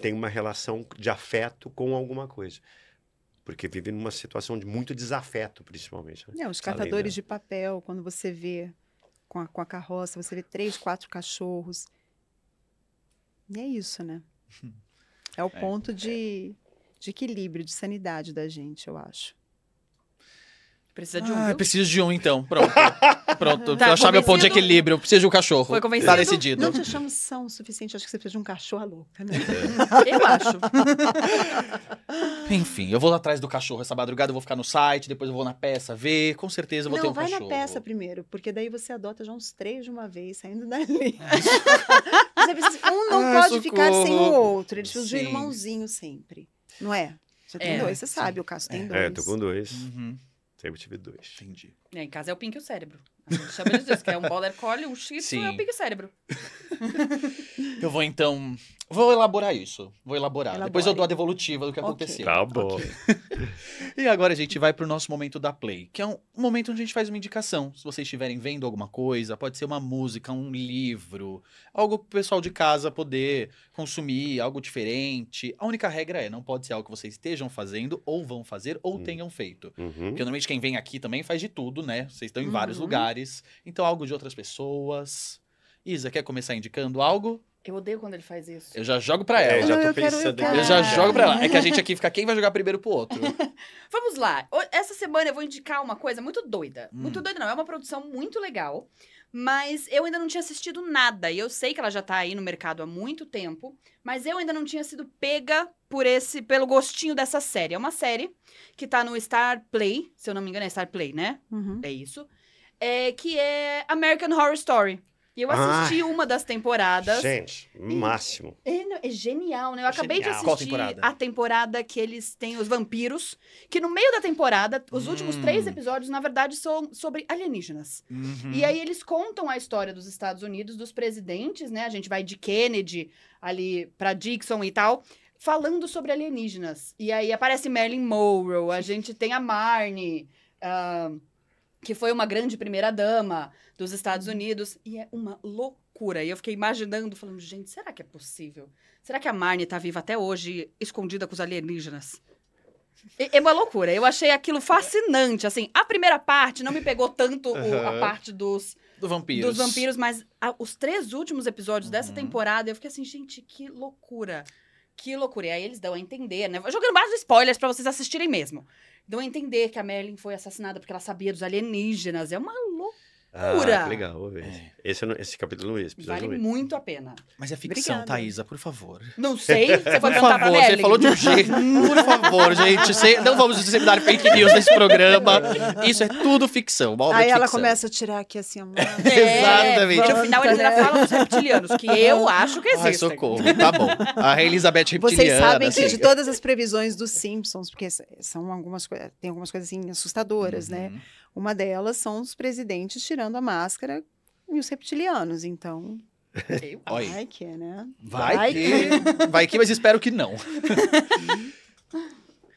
tem uma relação de afeto com alguma coisa. Porque vive numa situação de muito desafeto, principalmente. Né? É, os catadores Além, né? de papel, quando você vê com a, com a carroça, você vê três, quatro cachorros. E é isso, né? É o é. ponto é, de, de equilíbrio, de sanidade da gente, eu acho. Precisa de um. Ah, preciso de um, então. Pronto. Pronto. tá, eu meu ponto de equilíbrio. Eu preciso de um cachorro. Foi convencido. Tá decidido. Não te achamos são o suficiente. Acho que você precisa de um cachorro louca, né? É. eu acho. Enfim, eu vou lá atrás do cachorro essa madrugada. Eu vou ficar no site, depois eu vou na peça ver. Com certeza eu vou Não, ter um vai cachorro. vai na peça primeiro, porque daí você adota já uns três de uma vez, saindo dali. É um não Ai, pode socorro. ficar sem o outro. Eles precisam de um irmãozinho sempre. Não é? Você tem é, dois, você sim. sabe, o caso é, tem dois. É, tô com dois. Uhum. Sempre tive dois. Entendi. É, em casa é o Pink e o cérebro. A gente chama eles que é um border collie, um shih tzu é o Pink e o cérebro. eu vou então... Vou elaborar isso. Vou elaborar. Elabore. Depois eu dou a devolutiva do que okay. aconteceu. Tá bom. Okay. e agora a gente vai pro nosso momento da play, que é um momento onde a gente faz uma indicação. Se vocês estiverem vendo alguma coisa, pode ser uma música, um livro, algo pro pessoal de casa poder consumir, algo diferente. A única regra é, não pode ser algo que vocês estejam fazendo, ou vão fazer, ou hum. tenham feito. Uhum. Porque normalmente quem vem aqui também faz de tudo tudo, né? Vocês estão em uhum. vários lugares. Então, algo de outras pessoas. Isa, quer começar indicando algo? Eu odeio quando ele faz isso. Eu já jogo pra é, ela. É, já tô pensando. eu, eu já jogo pra ela. É que a gente aqui fica quem vai jogar primeiro pro outro. Vamos lá. Essa semana eu vou indicar uma coisa muito doida. Hum. Muito doida não, é uma produção muito legal. Mas eu ainda não tinha assistido nada. E eu sei que ela já tá aí no mercado há muito tempo, mas eu ainda não tinha sido pega por esse pelo gostinho dessa série. É uma série que tá no Star Play, se eu não me engano, é Star Play, né? Uhum. É isso. É, que é American Horror Story. E eu ah. assisti ah, uma das temporadas. Gente, máximo. É, é, genial, né? Eu é acabei genial. de assistir temporada? a temporada que eles têm os vampiros, que no meio da temporada, os hum. últimos três episódios, na verdade, são sobre alienígenas. Uhum. E aí eles contam a história dos Estados Unidos, dos presidentes, né? A gente vai de Kennedy ali para Dixon e tal falando sobre alienígenas. E aí aparece Marilyn Monroe, a gente tem a Marnie. Uh, que foi uma grande primeira-dama dos Estados uhum. Unidos. E é uma loucura. E eu fiquei imaginando, falando, gente, será que é possível? Será que a Marnie está viva até hoje, escondida com os alienígenas? É uma loucura. Eu achei aquilo fascinante. Assim, a primeira parte não me pegou tanto o, uhum. a parte dos, Do vampiros. dos vampiros, mas a, os três últimos episódios uhum. dessa temporada eu fiquei assim, gente, que loucura. Que loucura. E aí eles dão a entender, né? Jogando vários spoilers para vocês assistirem mesmo. Dão a entender que a Merlin foi assassinada porque ela sabia dos alienígenas. É uma loucura. Ah, que legal. Vou ver. É. Esse, esse capítulo não esse episódio Vale muito a pena. Mas é ficção, Obrigada. Thaisa, por favor. Não sei, você pode Por pra favor, você falou de um jeito. Por favor, gente. não vamos disseminar fake news nesse programa. Isso é tudo ficção. Aí ela ficção. começa a tirar aqui assim, ó. É, Exatamente. No final eles ainda falam dos reptilianos, que eu acho que existem. Ai, socorro. Tá bom. A Elizabeth Reptiliana. Vocês sabem que assim. de todas as previsões dos Simpsons, porque são algumas coisas, tem algumas coisas assim assustadoras, uhum. né? Uma delas são os presidentes tirando a máscara e os reptilianos, então. Oi. Vai que, né? Vai, vai que... que. Vai que, mas espero que não.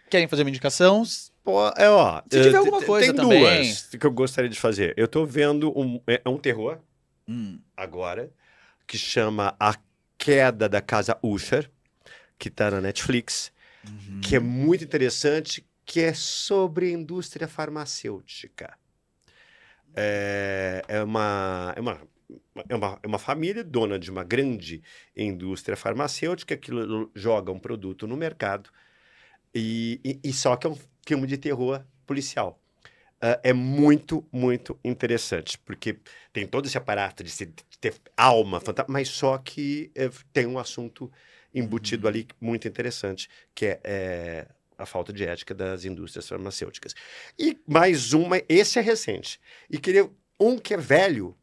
Querem fazer uma indicação? Pô, é, ó, Se tiver eh, alguma coisa tem também. duas que eu gostaria de fazer. Eu tô vendo um, é, é um terror hum. agora que chama A Queda da Casa Usher, que tá na Netflix, uhum. que é muito interessante, que é sobre a indústria farmacêutica. É, é, uma, é, uma, é, uma, é uma família dona de uma grande indústria farmacêutica que joga um produto no mercado e, e, e só que é um filme de terror policial. Uh, é muito, muito interessante, porque tem todo esse aparato de, se, de ter alma, mas só que é, tem um assunto embutido uhum. ali muito interessante, que é, é a falta de ética das indústrias farmacêuticas. E mais uma, esse é recente. E queria um que é velho,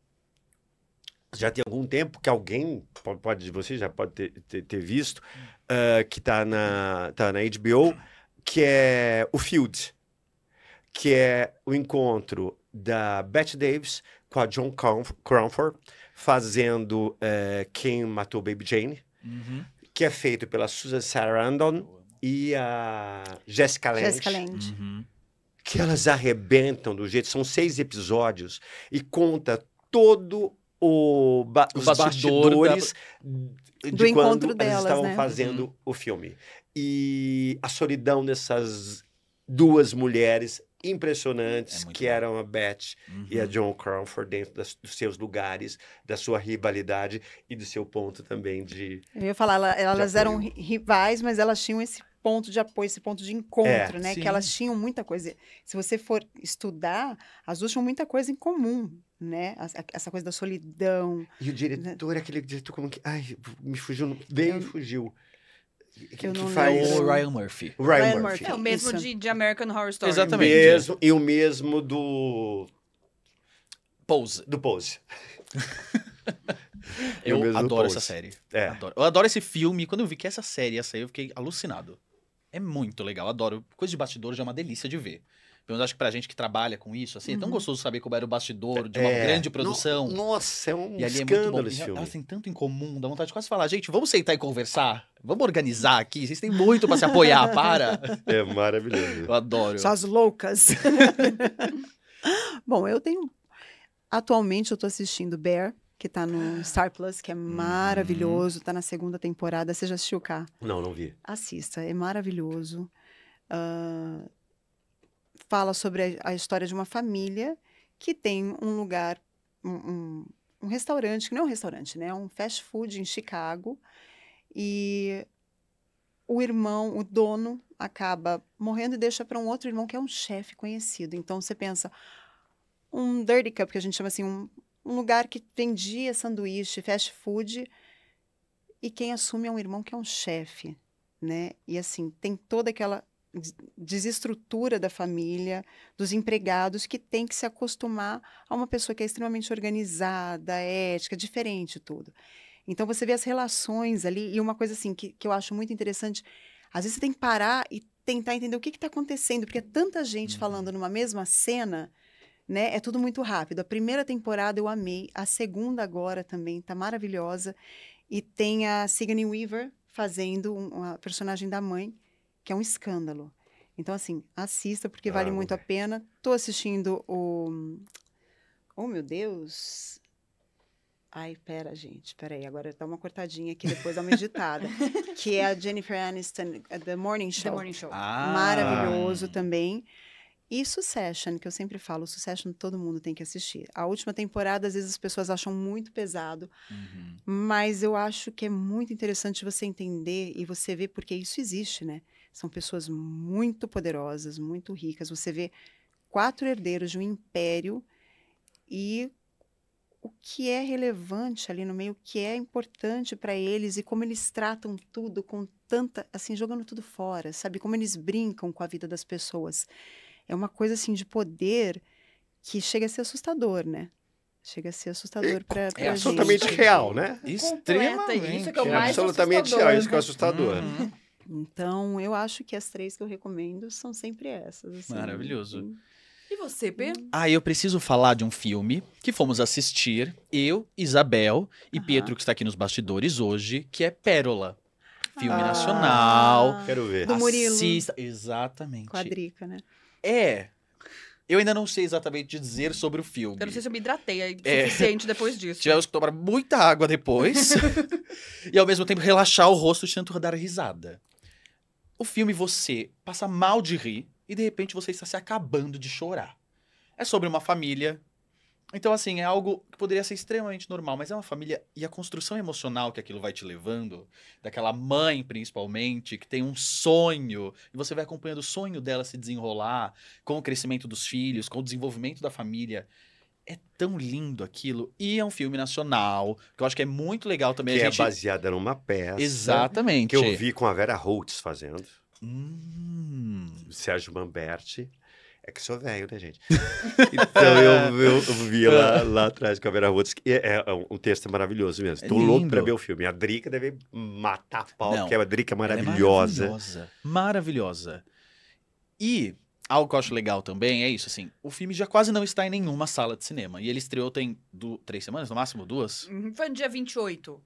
já tem algum tempo que alguém pode, pode você já pode ter, ter, ter visto uh, que está na tá na HBO que é o Field que é o encontro da Bette Davis com a John Crawford fazendo uh, quem matou Baby Jane uhum. que é feito pela Susan Sarandon e a Jessica Lange. Jessica Lange. Uhum. Que elas arrebentam do jeito. São seis episódios e conta todo o, ba os bastidor bastidores da... do encontro delas, elas estavam né? fazendo uhum. o filme. E a solidão dessas duas mulheres impressionantes é que bom. eram a Beth uhum. e a uhum. John Crawford dentro das, dos seus lugares, da sua rivalidade e do seu ponto também de. Eu ia falar, ela, elas eram rivais, mas elas tinham esse ponto de apoio, esse ponto de encontro, é, né? Sim. Que elas tinham muita coisa. Se você for estudar, as duas tinham muita coisa em comum, né? Essa coisa da solidão. E o diretor, né? É aquele diretor como que. Ai, me fugiu, bem fugiu. Que, que faz... O Ryan Murphy. O Ryan, Ryan Murphy. É o mesmo de, de, American Horror Story. Exatamente. Mesmo, e o mesmo do... Pose. Do Pose. eu adoro essa série. É. Adoro. Eu adoro esse filme. Quando eu vi que essa série ia sair, eu fiquei alucinado. É muito legal, adoro. Coisa de bastidores é uma delícia de ver. Pelo menos acho que pra gente que trabalha com isso, assim, uhum. é tão uhum. gostoso saber como era o bastidor de uma é. grande produção. No, nossa, é um e ali escândalo é muito bom. E, elas têm tanto em comum, dá vontade de quase falar, gente, vamos sentar e conversar? Vamos organizar aqui? Vocês têm muito para se apoiar, para! É maravilhoso. Eu adoro. Só as loucas. bom, eu tenho... Atualmente eu tô assistindo Bear, que tá no Star Plus, que é maravilhoso, hum. tá na segunda temporada. Você já assistiu, Cá? Não, não vi. Assista, é maravilhoso. Uh, fala sobre a, a história de uma família que tem um lugar, um, um, um, restaurante, que não é um restaurante, né? É um fast food em Chicago. E o irmão, o dono, acaba morrendo e deixa para um outro irmão que é um chefe conhecido. Então você pensa, um dirty cup, que a gente chama assim, um, um lugar que vendia sanduíche, fast food, e quem assume é um irmão que é um chefe, né? E assim, tem toda aquela desestrutura da família, dos empregados que tem que se acostumar a uma pessoa que é extremamente organizada, ética, diferente tudo. Então você vê as relações ali e uma coisa assim que, que eu acho muito interessante, às vezes você tem que parar e tentar entender o que está acontecendo, porque é tanta gente uhum. falando numa mesma cena, né? É tudo muito rápido. A primeira temporada eu amei, a segunda agora também está maravilhosa e tem a Sigourney Weaver fazendo uma personagem da mãe que é um escândalo. Então, assim, assista, porque ah, vale muito a pena. Tô assistindo o. Oh, meu Deus! Ai, pera, gente, peraí. Agora dá uma cortadinha aqui, depois dá uma editada. que é a Jennifer Aniston, eh, The Morning Show. The Morning Show. Ah. Maravilhoso também. E Succession, que eu sempre falo, Succession todo mundo tem que assistir. A última temporada, às vezes, as pessoas acham muito pesado, uhum. mas eu acho que é muito interessante você entender e você ver porque isso existe, né? São pessoas muito poderosas, muito ricas. Você vê quatro herdeiros de um império e o que é relevante ali no meio, o que é importante para eles e como eles tratam tudo com tanta, assim, jogando tudo fora, sabe? Como eles brincam com a vida das pessoas. É uma coisa assim de poder que chega a ser assustador, né? Chega a ser assustador para É, é absolutamente gente. real, né? Extremamente. Isso é, é absolutamente real, isso que é assustador. Né? Uhum. Então, eu acho que as três que eu recomendo são sempre essas. Assim, Maravilhoso. E você, Pedro hum. Ah, eu preciso falar de um filme que fomos assistir, eu, Isabel e Pietro, que está aqui nos bastidores hoje, que é Pérola. Filme ah, nacional. Quero ver. Do Murilo. Assista. Exatamente. Quadrica, né? É. Eu ainda não sei exatamente dizer sobre o filme. Eu não sei se eu me hidratei é é. suficiente depois disso. Tivemos que tomar muita água depois. e ao mesmo tempo relaxar o rosto tentando dar risada o filme você passa mal de rir e de repente você está se acabando de chorar. É sobre uma família. Então, assim, é algo que poderia ser extremamente normal, mas é uma família e a construção emocional que aquilo vai te levando, daquela mãe principalmente, que tem um sonho, e você vai acompanhando o sonho dela se desenrolar com o crescimento dos filhos, com o desenvolvimento da família é tão lindo aquilo. E é um filme nacional, que eu acho que é muito legal também. Que é gente... é baseada numa peça. Exatamente. Que eu vi com a Vera Holtz fazendo. Hum. Sérgio Bamberti. É que sou velho, né, gente? então eu, eu, vi lá, ah. lá atrás com a Vera Holtz. É, é, um texto maravilhoso mesmo. É louco para ver o filme. A Drica deve matar a pau, Não, porque a Drica é maravilhosa. É maravilhosa. Maravilhosa. E algo que eu acho legal também é isso, assim. O filme já quase não está em nenhuma sala de cinema. E ele estreou tem do, três semanas, no máximo duas? Uhum, foi no dia 28.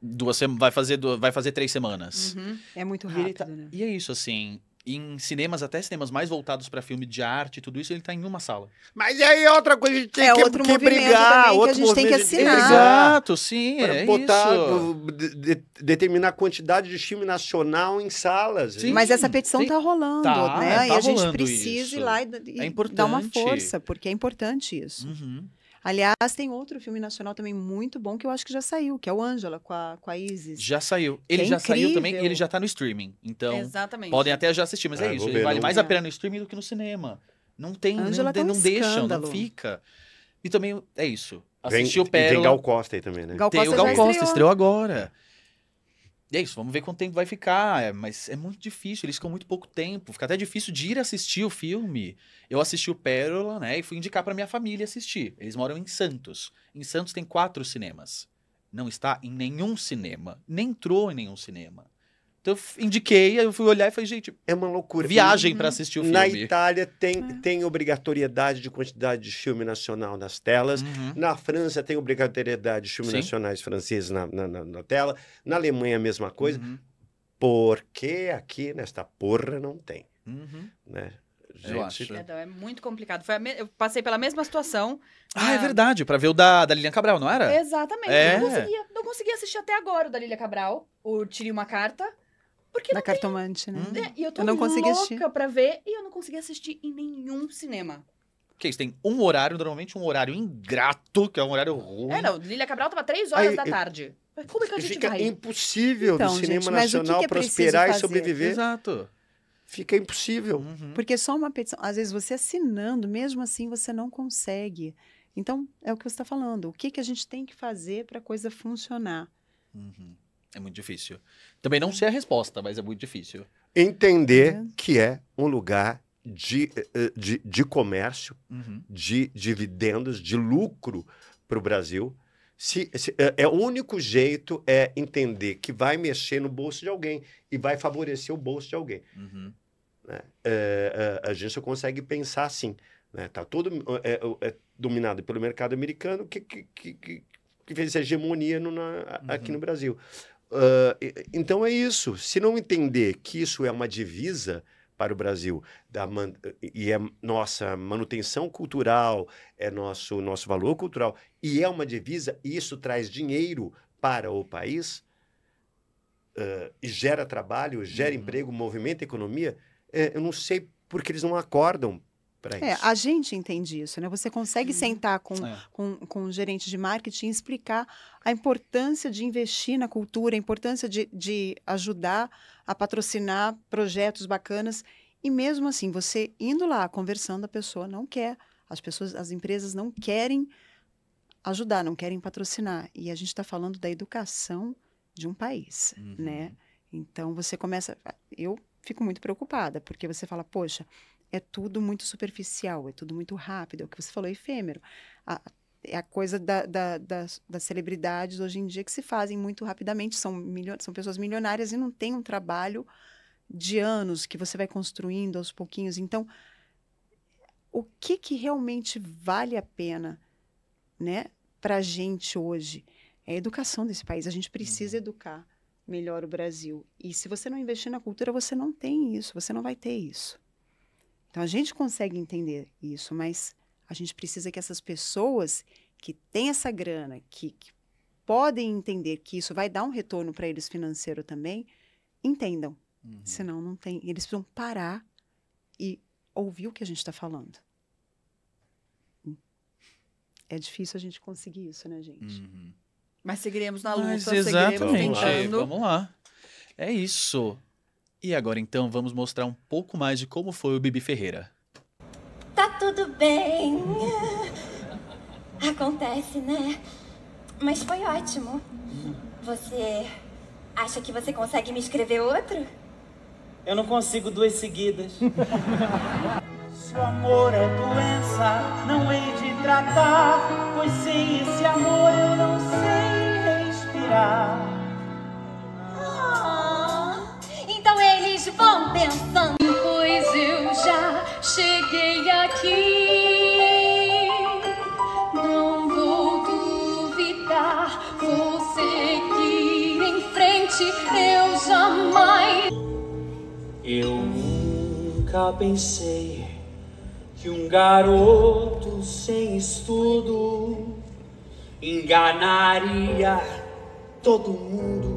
Duas vai fazer vai fazer três semanas. Uhum. É muito rápido, e tá, né? E é isso, assim em cinemas, até cinemas mais voltados para filme de arte e tudo isso, ele tá em uma sala. Mas aí é outra coisa, a gente tem é que, outro que brigar. Também, outro que a gente tem que assinar. Exato, sim, é botar, isso. De, determinar a quantidade de time nacional em salas. Sim, Mas essa petição sim. tá rolando, tá, né? Tá e a gente precisa isso. ir lá e, e é dar uma força, porque é importante isso. Uhum. Aliás, tem outro filme nacional também muito bom que eu acho que já saiu, que é o Ângela com a, com a Isis. Já saiu. Ele é já incrível. saiu também e ele já tá no streaming. Então, Exatamente. podem até já assistir, mas é ah, isso. Ele vale mais a pena no streaming do que no cinema. Não tem, Angela não, tá um não deixa, não fica. E também é isso. Assistiu Pérola. E tem Gal Costa aí também, né? Gal tem Costa o Gal Costa, estreou, estreou agora. É. E é isso, vamos ver quanto tempo vai ficar. É, mas é muito difícil, eles ficam muito pouco tempo. Fica até difícil de ir assistir o filme. Eu assisti o Pérola, né? E fui indicar para minha família assistir. Eles moram em Santos. Em Santos tem quatro cinemas. Não está em nenhum cinema. Nem entrou em nenhum cinema. Então eu indiquei, aí eu fui olhar e falei, gente, é uma loucura. Viagem para uhum. assistir o filme. Na Itália tem, é. tem obrigatoriedade de quantidade de filme nacional nas telas. Uhum. Na França tem obrigatoriedade de filmes nacionais franceses na, na, na, na, tela. Na Alemanha a mesma coisa. Uhum. Porque aqui nesta porra não tem. Uhum. Né? Gente. Eu acho. É, é muito complicado. Foi me... Eu passei pela mesma situação. Ah, é, é verdade. Para ver o da, da Lilian Cabral, não era? Exatamente. É. Não, conseguia, não conseguia assistir até agora o da Lilian Cabral, o Tire Uma Carta. Porque da cartomante, tem... né? É, e eu tô eu não consegui louca assistir. pra ver e eu não consegui assistir em nenhum cinema. Porque isso tem um horário, normalmente um horário ingrato, que é um horário ruim. É, não, Lilia Cabral tava três horas Aí, da tarde. Mas como é que a gente Fica vai? impossível então, do cinema gente, nacional que que é prosperar e sobreviver. Exato. Fica impossível. Uhum. Porque é só uma petição. Às vezes você assinando, mesmo assim você não consegue. Então, é o que você está falando. O que, que a gente tem que fazer para a coisa funcionar? Uhum. É muito difícil. Também não sei a resposta, mas é muito difícil. Entender é. que é um lugar de, eh, eh, de, de comércio, uhum. de dividendos, de lucro para o Brasil. Se, se, é, é, o único jeito é entender que vai mexer no bolso de alguém e vai favorecer o bolso de alguém. Uhum. Né? É, é, a gente só consegue pensar assim. Está né? Tá todo é, é, é, dominado pelo mercado americano que, que, que, que fez hegemonia no, na, uhum. aqui no Brasil então é isso. Se não entender que isso é uma divisa para o Brasil da e é nossa manutenção cultural, é nosso, nosso valor cultural e é uma divisa e isso traz dinheiro para o país uh, e gera trabalho, gera uhum. emprego, movimenta economia, é, eu não sei porque eles não acordam é, a gente entende isso, né? Você consegue sentar com, é. com, com um gerente de marketing e explicar a importância de investir na cultura, a importância de, de ajudar a patrocinar projetos bacanas. E mesmo assim, você indo lá, conversando, a pessoa não quer. As pessoas, as empresas não querem ajudar, não querem patrocinar. E a gente está falando da educação de um país, uhum. né? Então você começa. Eu fico muito preocupada, porque você fala, poxa, é tudo muito superficial, é tudo muito rápido, é o que você falou, é efêmero. A, é a coisa da, da, da, das celebridades hoje em dia que se fazem muito rapidamente, são, são pessoas milionárias e não tem um trabalho de anos que você vai construindo aos pouquinhos. Então, o que, que realmente vale a pena né, para a gente hoje? É a educação desse país. A gente precisa uhum. educar melhor o Brasil. E se você não investir na cultura, você não tem isso, você não vai ter isso. Então a gente consegue entender isso, mas a gente precisa que essas pessoas que têm essa grana, que, que podem entender que isso vai dar um retorno para eles financeiro também, entendam. Uhum. Senão não tem. Eles precisam parar e ouvir o que a gente está falando. Hum. É difícil a gente conseguir isso, né, gente? Uhum. Mas seguiremos na luta, Mas, exatamente. Vamos lá. É isso. E agora então vamos mostrar um pouco mais de como foi o Bibi Ferreira. Tá tudo bem. Acontece, né? Mas foi ótimo. Você acha que você consegue me escrever outro? Eu não consigo duas seguidas. Se o amor é doença, não hei de tratar, pois sem esse amor eu não sei respirar. vão pensando, pois eu já cheguei aqui. Não vou duvidar, vou seguir em frente, eu jamais. Eu nunca pensei que um garoto sem estudo enganaria todo mundo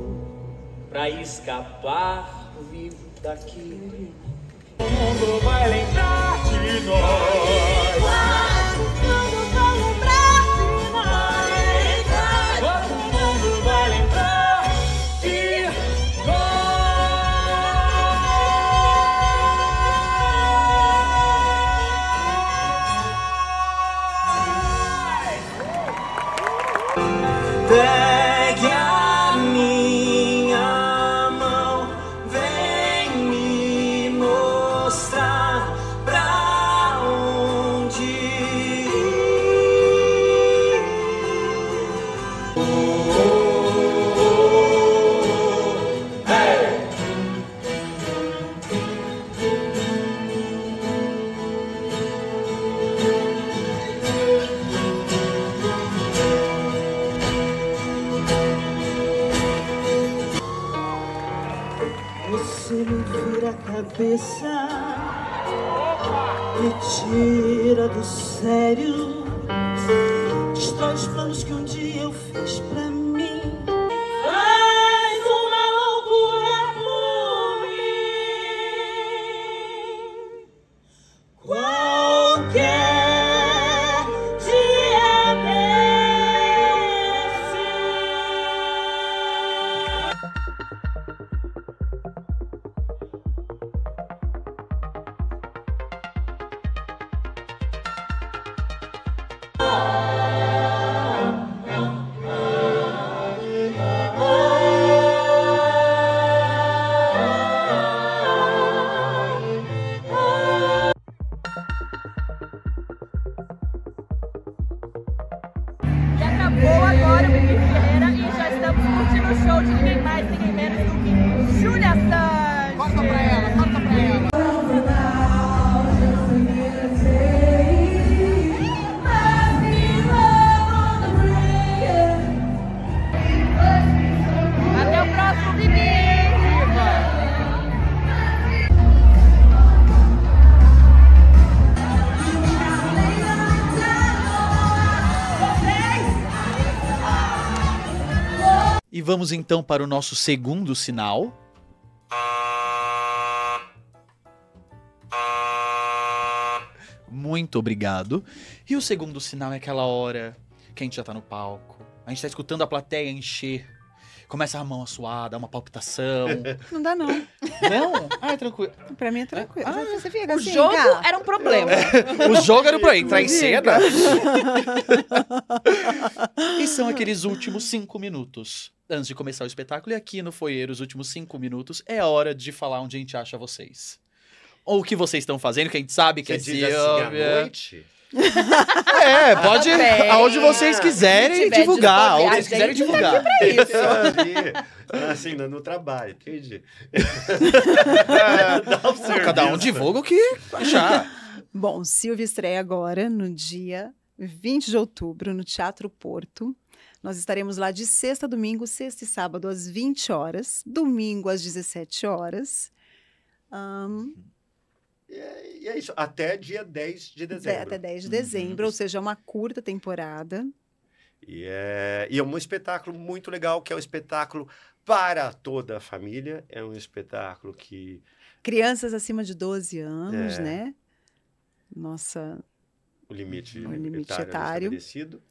para escapar vivo daqui. O mundo vai lembrar de nós. Vamos então para o nosso segundo sinal. Muito obrigado. E o segundo sinal é aquela hora que a gente já tá no palco. A gente tá escutando a plateia encher. Começa a mão a suar, dá uma palpitação. Não dá, não. Não? Ah, é tranquilo. Pra mim é tranquilo. Ah, você fica o assim, jogo cara. era um problema. É. o jogo era um problema. Entrar em cena. e são aqueles últimos cinco minutos antes de começar o espetáculo. E aqui no Foyer, os últimos cinco minutos, é hora de falar onde a gente acha vocês. Ou o que vocês estão fazendo, que a gente sabe que Você é diz assim, é. noite? É, pode tá aonde vocês quiserem divulgar. Aonde vocês quiserem tá divulgar. Tá isso. assim, no, no, trabalho, entendi. um cada um divulga o que achar. Bom, Silvia estreia agora no dia 20 de outubro no Teatro Porto. Nós estaremos lá de sexta a domingo, sexta e sábado às 20 horas, domingo às 17 horas. Um... É, e, é, isso, até dia 10 de dezembro. Até 10 de uhum. dezembro, uhum. ou seja, é uma curta temporada. E é, e é um espetáculo muito legal, que é um espetáculo para toda a família. É um espetáculo que. Crianças acima de 12 anos, é... né? Nossa. O limite, o limite etário, é etário. estabelecido.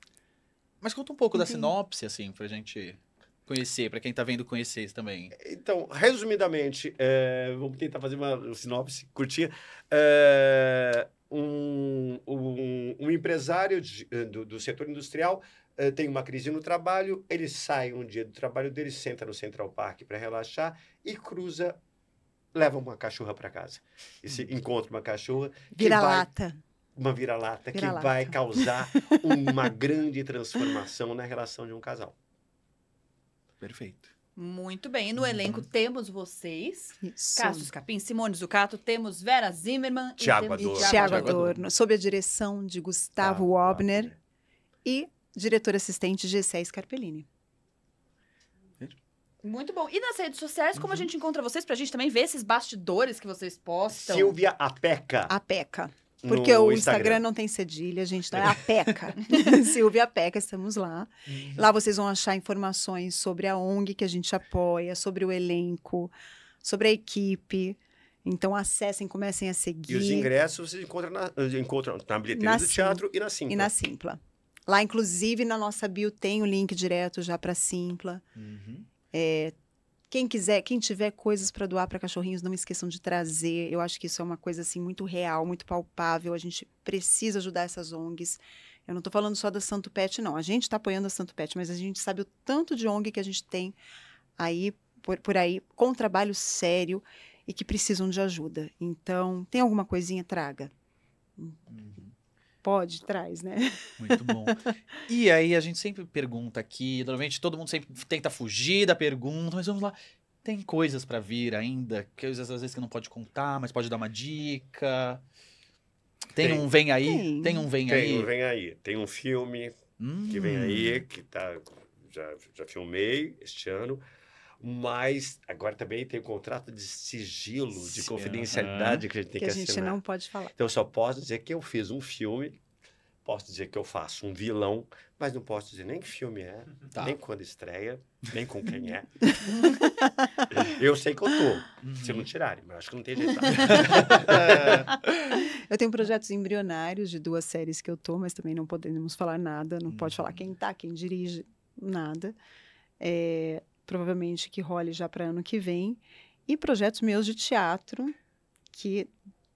Mas conta um pouco da sinopse, assim, pra gente conhecer, para quem tá vendo conhecer também. Então, resumidamente, é, vamos tentar fazer uma sinopse curtinha. É, um, um, um, empresário de, eh, do, do, setor industrial é, tem uma crise no trabalho, ele sai um dia do trabalho dele, senta no Central Park para relaxar e cruza leva uma cachorra para casa. E se hum. encontra uma cachorra. Vira-lata uma vira-lata vira que vai causar uma grande transformação na relação de um casal. Perfeito. Muito bem. E no uhum. elenco temos vocês, Cássio Capim, Simone Zucato, temos Vera Zimmerman Thiago e temos... Adorno. Thiago, Thiago Adorno, Adorno, sob a direção de Gustavo ah, Wobner e diretor assistente Gessé Scarpellini. Muito bom. E nas redes sociais, como uhum. a gente encontra vocês, pra gente também ver esses bastidores que vocês postam? Silvia Apeca. Apeca. Porque o Instagram. Instagram. não tem cedilha, a gente tá é a PECA. Silvia Peca, estamos lá. Uhum. Lá vocês vão achar informações sobre a ONG que a gente apoia, sobre o elenco, sobre a equipe. Então acessem, comecem a seguir. E os ingressos vocês encontram na, encontram na bilheteria na do teatro e na Simpla. E na Simpla. Lá, inclusive, na nossa bio tem o link direto já para Simpla. Uhum. É, quem quiser, quem tiver coisas para doar para cachorrinhos, não esqueçam de trazer. Eu acho que isso é uma coisa assim muito real, muito palpável. A gente precisa ajudar essas ONGs. Eu não estou falando só da Santo Pet, não. A gente está apoiando a Santo Pet, mas a gente sabe o tanto de ONG que a gente tem aí por, por aí com um trabalho sério e que precisam de ajuda. Então, tem alguma coisinha traga. Uhum pode, traz, né? Muito bom. E aí a gente sempre pergunta aqui, normalmente todo mundo sempre tenta fugir da pergunta, mas vamos lá. Tem coisas para vir ainda, coisas às vezes que não pode contar, mas pode dar uma dica. Tem, tem um vem aí, tem, tem um vem tem aí. Tem um vem aí, tem um filme hum. que vem aí hum. que tá já já filmei este ano. Mas agora também tem o um contrato de sigilo, de confidencialidade que a gente tem que, que a gente não pode falar. Então, eu só posso dizer que eu fiz um filme, posso dizer que eu faço um vilão, mas não posso dizer nem que filme é, tá. nem quando estreia, nem com quem é. eu sei que eu tô, uhum. se não tirarem, mas acho que não tem jeito. eu tenho projetos embrionários de duas séries que eu tô, mas também não podemos falar nada, não pode uhum. falar quem tá, quem dirige, nada. É, provavelmente que role já para ano que vem, e projetos meus de teatro que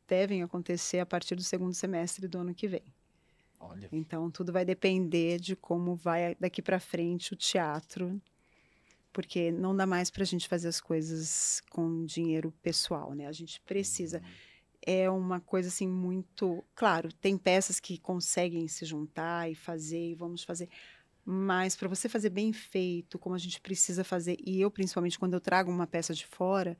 devem acontecer a partir do segundo semestre do ano que vem. Olha. Então tudo vai depender de como vai daqui para frente o teatro, porque não dá mais para a gente fazer as coisas com dinheiro pessoal, né? A gente precisa. Uhum. É uma coisa assim muito, claro, tem peças que conseguem se juntar e fazer e vamos fazer, mas para você fazer bem feito, como a gente precisa fazer, e eu principalmente quando eu trago uma peça de fora,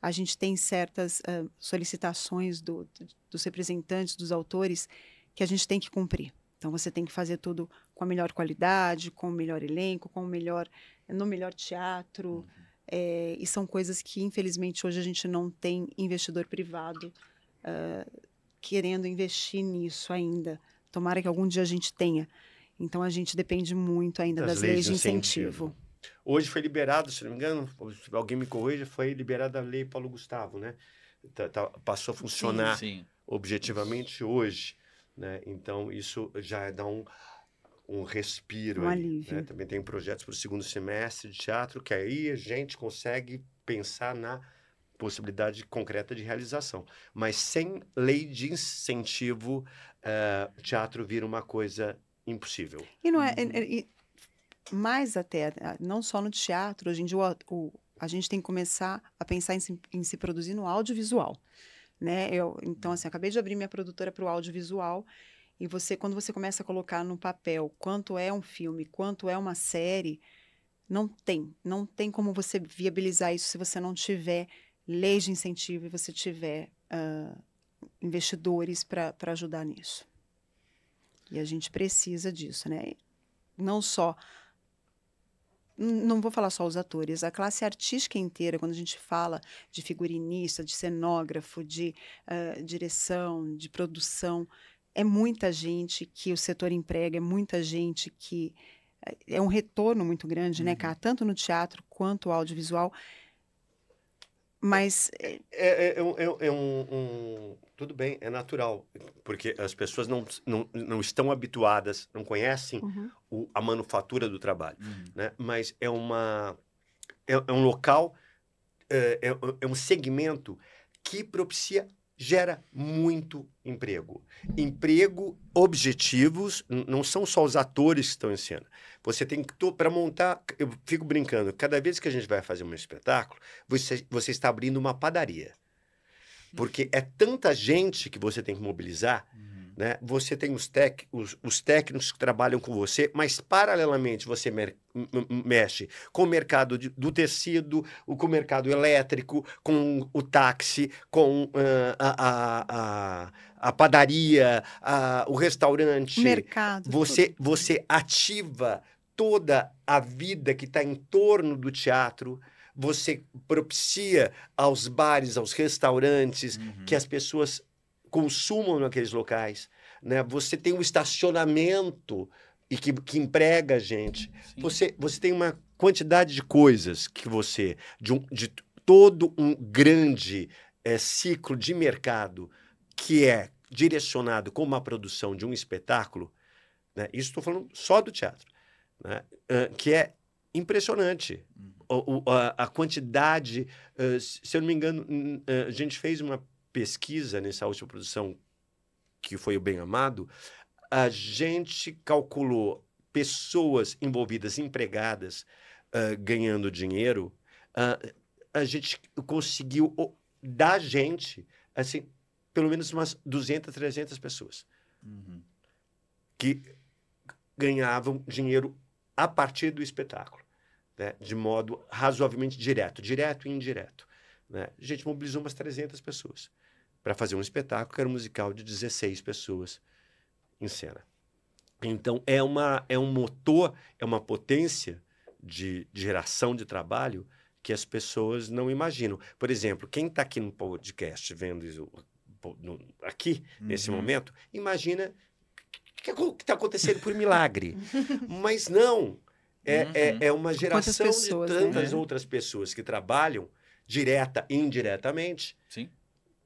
a gente tem certas uh, solicitações do, do, dos representantes, dos autores, que a gente tem que cumprir. Então você tem que fazer tudo com a melhor qualidade, com o melhor elenco, com o melhor no melhor teatro. Uhum. É, e são coisas que infelizmente hoje a gente não tem investidor privado uh, querendo investir nisso ainda. Tomara que algum dia a gente tenha então a gente depende muito ainda das, das leis, leis, de incentivo. incentivo. Hoje foi liberado, se não me engano, alguém me corrija, foi liberada a lei Paulo Gustavo, né? Tá, tá, passou a funcionar sim, sim. objetivamente hoje, né? Então isso já dá um um respiro. Um né? alívio. Né? Também tem projetos para o segundo semestre de teatro, que aí a gente consegue pensar na possibilidade concreta de realização. Mas sem lei de incentivo, uh, teatro vira uma coisa impossível. E não é. é, é mais até, não só no teatro, hoje em dia o, o, a gente tem que começar a pensar em se, em se produzir no audiovisual. Né? Eu, então, assim, acabei de abrir minha produtora para o audiovisual. E você, quando você começa a colocar no papel quanto é um filme, quanto é uma série, não tem. Não tem como você viabilizar isso se você não tiver leis de incentivo e você tiver uh, investidores para ajudar nisso. E a gente precisa disso, né? Não só. Não vou falar só os atores, a classe artística inteira, quando a gente fala de figurinista, de cenógrafo, de uh, direção, de produção, é muita gente que o setor emprega, é muita gente que. Eh, é um retorno muito grande, né, uhum. né, cara? Tanto no teatro quanto audiovisual. Mas. É, é, é, é, é um, um, Tudo bem, é natural. Porque as pessoas não, não, não estão habituadas, não conhecem uhum. o, a manufatura do trabalho. Uhum. Né? Mas é uma. É, um local, é, é um segmento que propicia gera muito emprego. Emprego, objetivos, não são só os atores que estão em cena. Você tem que, para montar, eu fico brincando, cada vez que a gente vai fazer um espetáculo, você, você está abrindo uma padaria. Porque é tanta gente que você tem que mobilizar. Hum né? Você tem os, tec, os, os, técnicos que trabalham com você, mas paralelamente você mer, mexe com o mercado de, do tecido, com o mercado elétrico, com o táxi, com uh, a, a, a, a, padaria, o restaurante. Mercado. Você, você ativa toda a vida que está em torno do teatro você propicia aos bares, aos restaurantes, uhum. que as pessoas consumam naqueles locais. Né? Você tem um estacionamento e que, que emprega gente. Você, você tem uma quantidade de coisas que você, de, um, de todo um grande é, ciclo de mercado que é direcionado como a produção de um espetáculo, né? isso estou falando só do teatro, né? uh, que é impressionante. Hum. O, o, a, a, quantidade, uh, se eu não me engano, uh, a gente fez uma pesquisa nessa última produção, que foi o Bem Amado, a gente calculou pessoas envolvidas, empregadas, uh, ganhando dinheiro. Uh, a gente conseguiu, da gente, assim, pelo menos umas 200, 300 pessoas uhum. que ganhavam dinheiro a partir do espetáculo, né? de modo razoavelmente direto, direto e indireto. Né? A gente mobilizou umas 300 pessoas para fazer um espetáculo que era um musical de 16 pessoas em cena. Então, é, uma, é um motor, é uma potência de, de geração de trabalho que as pessoas não imaginam. Por exemplo, quem está aqui no podcast vendo isso, no, aqui, uhum. nesse momento, imagina que está acontecendo por milagre. Mas não, é, é uhum. é, né? é, uma geração pessoas, de tantas né? outras pessoas que trabalham direta e indiretamente, Sim.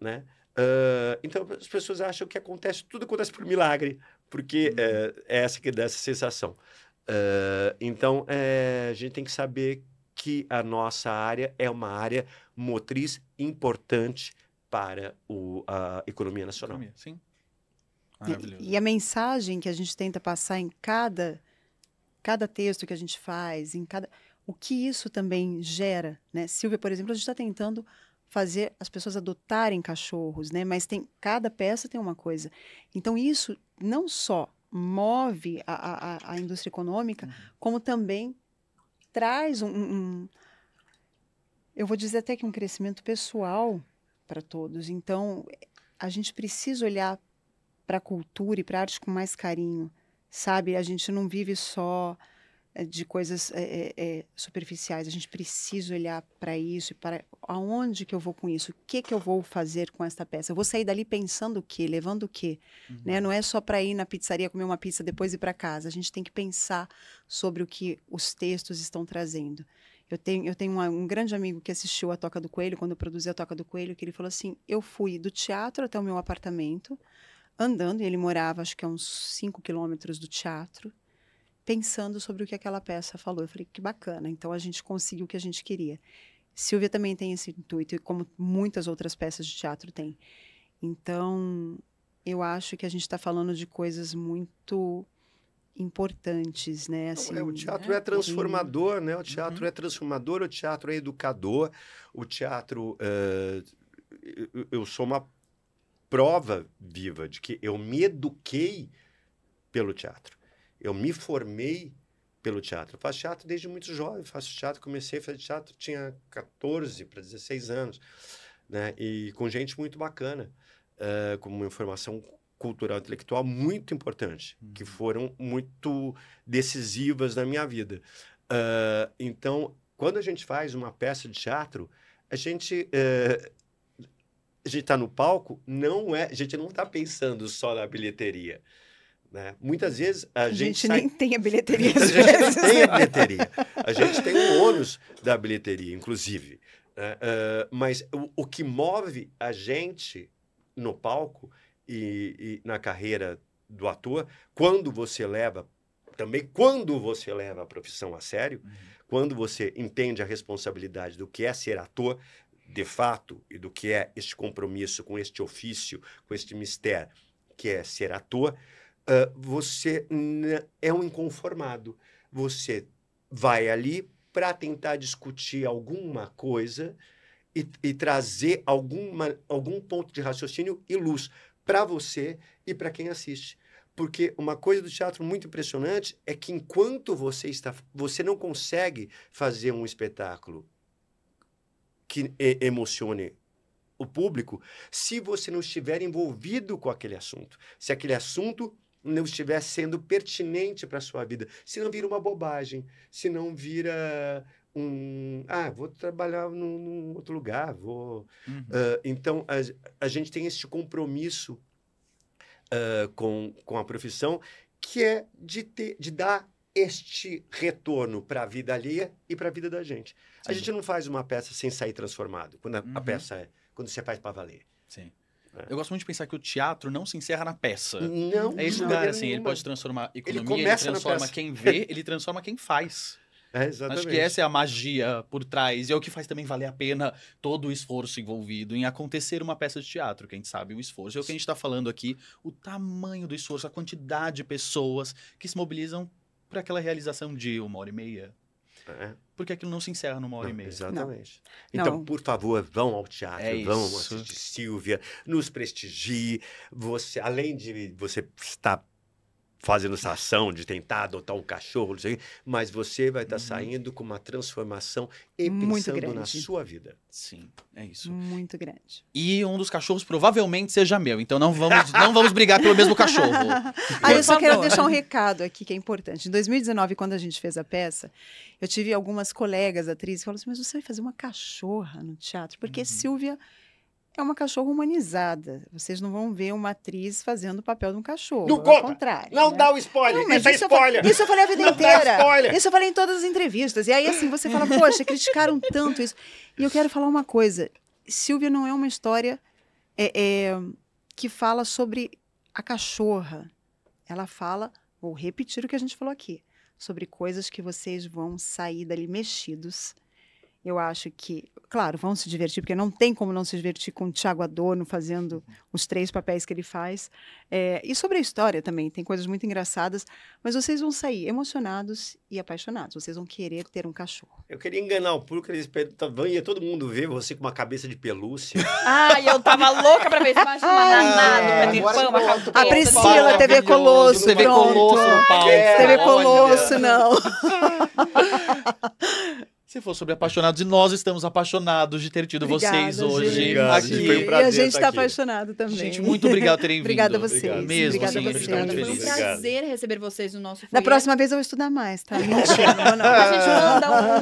né? Uh, então as pessoas acham que acontece tudo acontece por milagre, porque uhum. é, é, essa que dá essa sensação. Uh, então é, a gente tem que saber que a nossa área é uma área motriz importante para o, a economia nacional. Economia, sim. E, e, a mensagem que a gente tenta passar em cada cada texto que a gente faz, em cada o que isso também gera, né? Silvia, por exemplo, a gente está tentando fazer as pessoas adotarem cachorros, né? Mas tem cada peça tem uma coisa. Então isso não só move a, a, a indústria econômica, uhum. como também traz um, um, eu vou dizer até que um crescimento pessoal para todos. Então a gente precisa olhar para a cultura e para a arte com mais carinho, sabe? A gente não vive só de coisas é, é, é, superficiais. A gente precisa olhar para isso e para aonde que eu vou com isso, o que que eu vou fazer com esta peça. Eu vou sair dali pensando o quê, levando o quê, uhum. né? Não é só para ir na pizzaria comer uma pizza depois ir para casa. A gente tem que pensar sobre o que os textos estão trazendo. Eu tenho, eu tenho um grande amigo que assistiu a Toca do Coelho, quando eu produzi a Toca do Coelho, que ele falou assim: eu fui do teatro até o meu apartamento, andando, e ele morava, acho que é uns 5 quilômetros do teatro, pensando sobre o que aquela peça falou. Eu falei, que bacana. Então a gente conseguiu o que a gente queria. Silvia também tem esse intuito, e como muitas outras peças de teatro têm. Então, eu acho que a gente está falando de coisas muito importantes, né? É, assim, é, o teatro né? é transformador, né? O uhum. teatro uhum. é transformador, o teatro é educador, o teatro. Uh, eu sou uma prova viva de que eu me eduquei pelo teatro. Eu me formei pelo teatro. Eu faço teatro desde muito jovem, faço teatro, comecei a fazer teatro, tinha 14 para 16 anos, né? E com gente muito bacana, uh, com uma informação cultural intelectual muito importante, uhum. que foram muito decisivas na minha vida. Uh, então, quando a gente faz uma peça de teatro, a gente... Uh, a gente está no palco, não é, a gente não está pensando só na bilheteria. Né? Muitas vezes a, a gente, gente sai... nem tem a bilheteria. a gente vezes. não tem a bilheteria. A gente tem o ônus da bilheteria, inclusive. Uh, uh, mas o, o, que move a gente no palco e, e na carreira do ator, quando você leva também quando você leva a profissão a sério, uhum. quando você entende a responsabilidade do que é ser ator de fato e do que é este compromisso com este ofício, com este mistério que é ser ator, uh, você é um inconformado. Você vai ali para tentar discutir alguma coisa e, e, trazer alguma, algum ponto de raciocínio e luz para você e para quem assiste. Porque uma coisa do teatro muito impressionante é que enquanto você está, você não consegue fazer um espetáculo que emocione o público se você não estiver envolvido com aquele assunto. Se aquele assunto não estiver sendo pertinente para a sua vida. Se não vira uma bobagem, se não vira um. Ah, vou trabalhar num, num outro lugar, vou. Uhum. Uh, então, a, a, gente tem este compromisso uh, com, com a profissão, que é de, ter, de dar este retorno para a vida alheia e para a vida da gente. Sim. A gente não faz uma peça sem sair transformado, quando a, uhum. a peça é, quando você faz para valer. Sim. É. Eu gosto muito de pensar que o teatro não se encerra na peça. Não. É, é esse lugar, assim, ele pode transformar economia, ele, ele transforma quem vê, ele transforma quem faz. É, exatamente. Acho que essa é a magia por trás e é o que faz também valer a pena todo o esforço envolvido em acontecer uma peça de teatro. Quem sabe o esforço é o que a gente está falando aqui, o tamanho do esforço, a quantidade de pessoas que se mobilizam para aquela realização de uma hora e meia, é. Porque aquilo não se encerra numa hora não, e meia. Exatamente. Não. Então, não. por favor, vão ao teatro, é vão assistir Silvia, nos prestigie. Você, além de você estar fazendo essa ação de tentar adotar um cachorro, não sei mas você vai estar tá uhum. saindo com uma transformação e Muito pensando grande. na sua vida. Sim, é isso. Muito grande. E um dos cachorros provavelmente seja meu, então não vamos, não vamos brigar pelo mesmo cachorro. ah, eu só quero deixar um recado aqui que é importante. Em 2019, quando a gente fez a peça, eu tive algumas colegas atrizes que falaram assim, mas você vai fazer uma cachorra no teatro? Porque uhum. Silvia é uma cachorra humanizada. Vocês não vão ver uma atriz fazendo o papel de um cachorro. Não conta. contrário. Não né? dá o spoiler. Não, é mas isso, spoiler. Eu falei, isso eu falei a vida não inteira. Isso eu falei em todas as entrevistas. E aí, assim, você fala, poxa, criticaram tanto isso. E eu quero falar uma coisa. Silvia não é uma história é, é, que fala sobre a cachorra. Ela fala, vou repetir o que a gente falou aqui, sobre coisas que vocês vão sair dali mexidos eu acho que, claro, vão se divertir, porque não tem como não se divertir com o Tiago Adorno fazendo os três papéis que ele faz. É, e sobre a história também, tem coisas muito engraçadas, mas vocês vão sair emocionados e apaixonados. Vocês vão querer ter um cachorro. Eu queria enganar o público, eles perguntavam, tá, ia todo mundo ver você com uma cabeça de pelúcia. Ah, eu tava louca pra ver, se uma nanado, pra A Priscila, TV Colosso, TV Colosso, TV Colosso, não. Se for sobre apaixonados, e nós estamos apaixonados de ter tido Obrigada, vocês hoje aqui. Gente, foi um prazer e a gente está tá apaixonado também. Gente, muito obrigado por terem vindo. Obrigada a vocês. Obrigado. Mesmo, Obrigada assim, a vocês. Foi um prazer receber vocês no nosso foyer. Da próxima vez eu vou estudar mais, tá? Mentira, não, não. A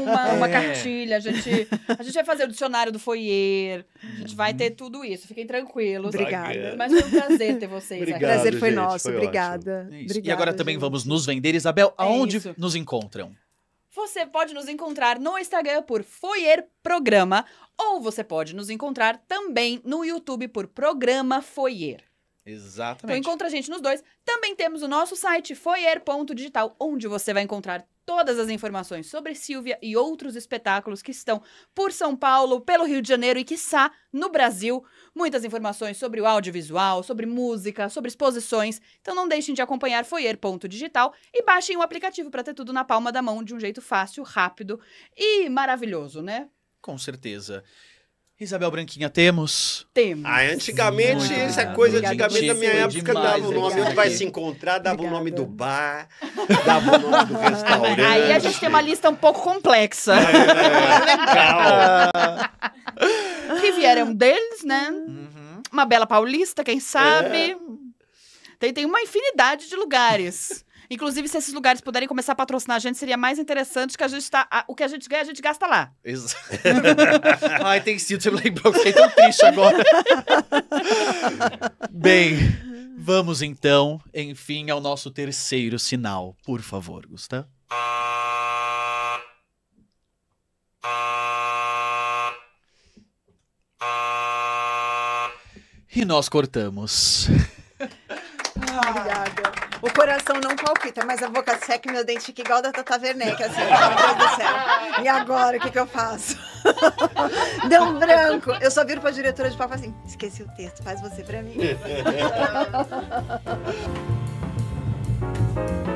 gente manda uma, uma é. cartilha, a gente, a gente vai fazer o dicionário do foyer, a gente vai ter tudo isso, fiquem tranquilos. Obrigada. Mas foi um prazer ter vocês obrigado, aqui. O prazer foi gente, nosso, foi obrigada. É obrigada. E agora gente. também vamos nos vender. Isabel, é aonde é nos encontram? Você pode nos encontrar no Instagram por Foyer Programa ou você pode nos encontrar também no YouTube por Programa Foyer. Exatamente. Então encontra a gente nos dois. Também temos o nosso site foyer.digital, onde você vai encontrar todas as informações sobre Silvia e outros espetáculos que estão por São Paulo, pelo Rio de Janeiro e, quiçá, no Brasil. Muitas informações sobre o audiovisual, sobre música, sobre exposições. Então não deixem de acompanhar Foyer.digital e baixem o aplicativo para ter tudo na palma da mão de um jeito fácil, rápido e maravilhoso, né? Com certeza. Isabel Branquinha, temos? Temos. Ah, antigamente, Muito essa obrigado. coisa, antigamente na minha época, demais, dava o nome onde vai se encontrar, dava o nome do bar, dava o nome do restaurante. Aí a gente tem uma lista um pouco complexa. É, é, é. legal. Riviera ah. é um deles, né? Uhum. Uma bela paulista, quem sabe? É. Tem, tem uma infinidade de lugares. Inclusive, se esses lugares puderem começar a patrocinar a gente, seria mais interessante que a gente tá. A, o que a gente ganha, a gente gasta lá. Exato. Ai, tem sido, você me lembrou, fiquei tão triste agora. Bem, vamos então, enfim, ao nosso terceiro sinal. Por favor, Gustavo. E nós cortamos. Ah. Obrigada. O coração não palpita, mas a boca seca e meu dente fica igual da Tata Werneck, assim, meu Deus do céu. E agora, o que, que eu faço? Deu um branco. Eu só viro pra diretora de palco assim, esqueci o texto, faz você pra mim.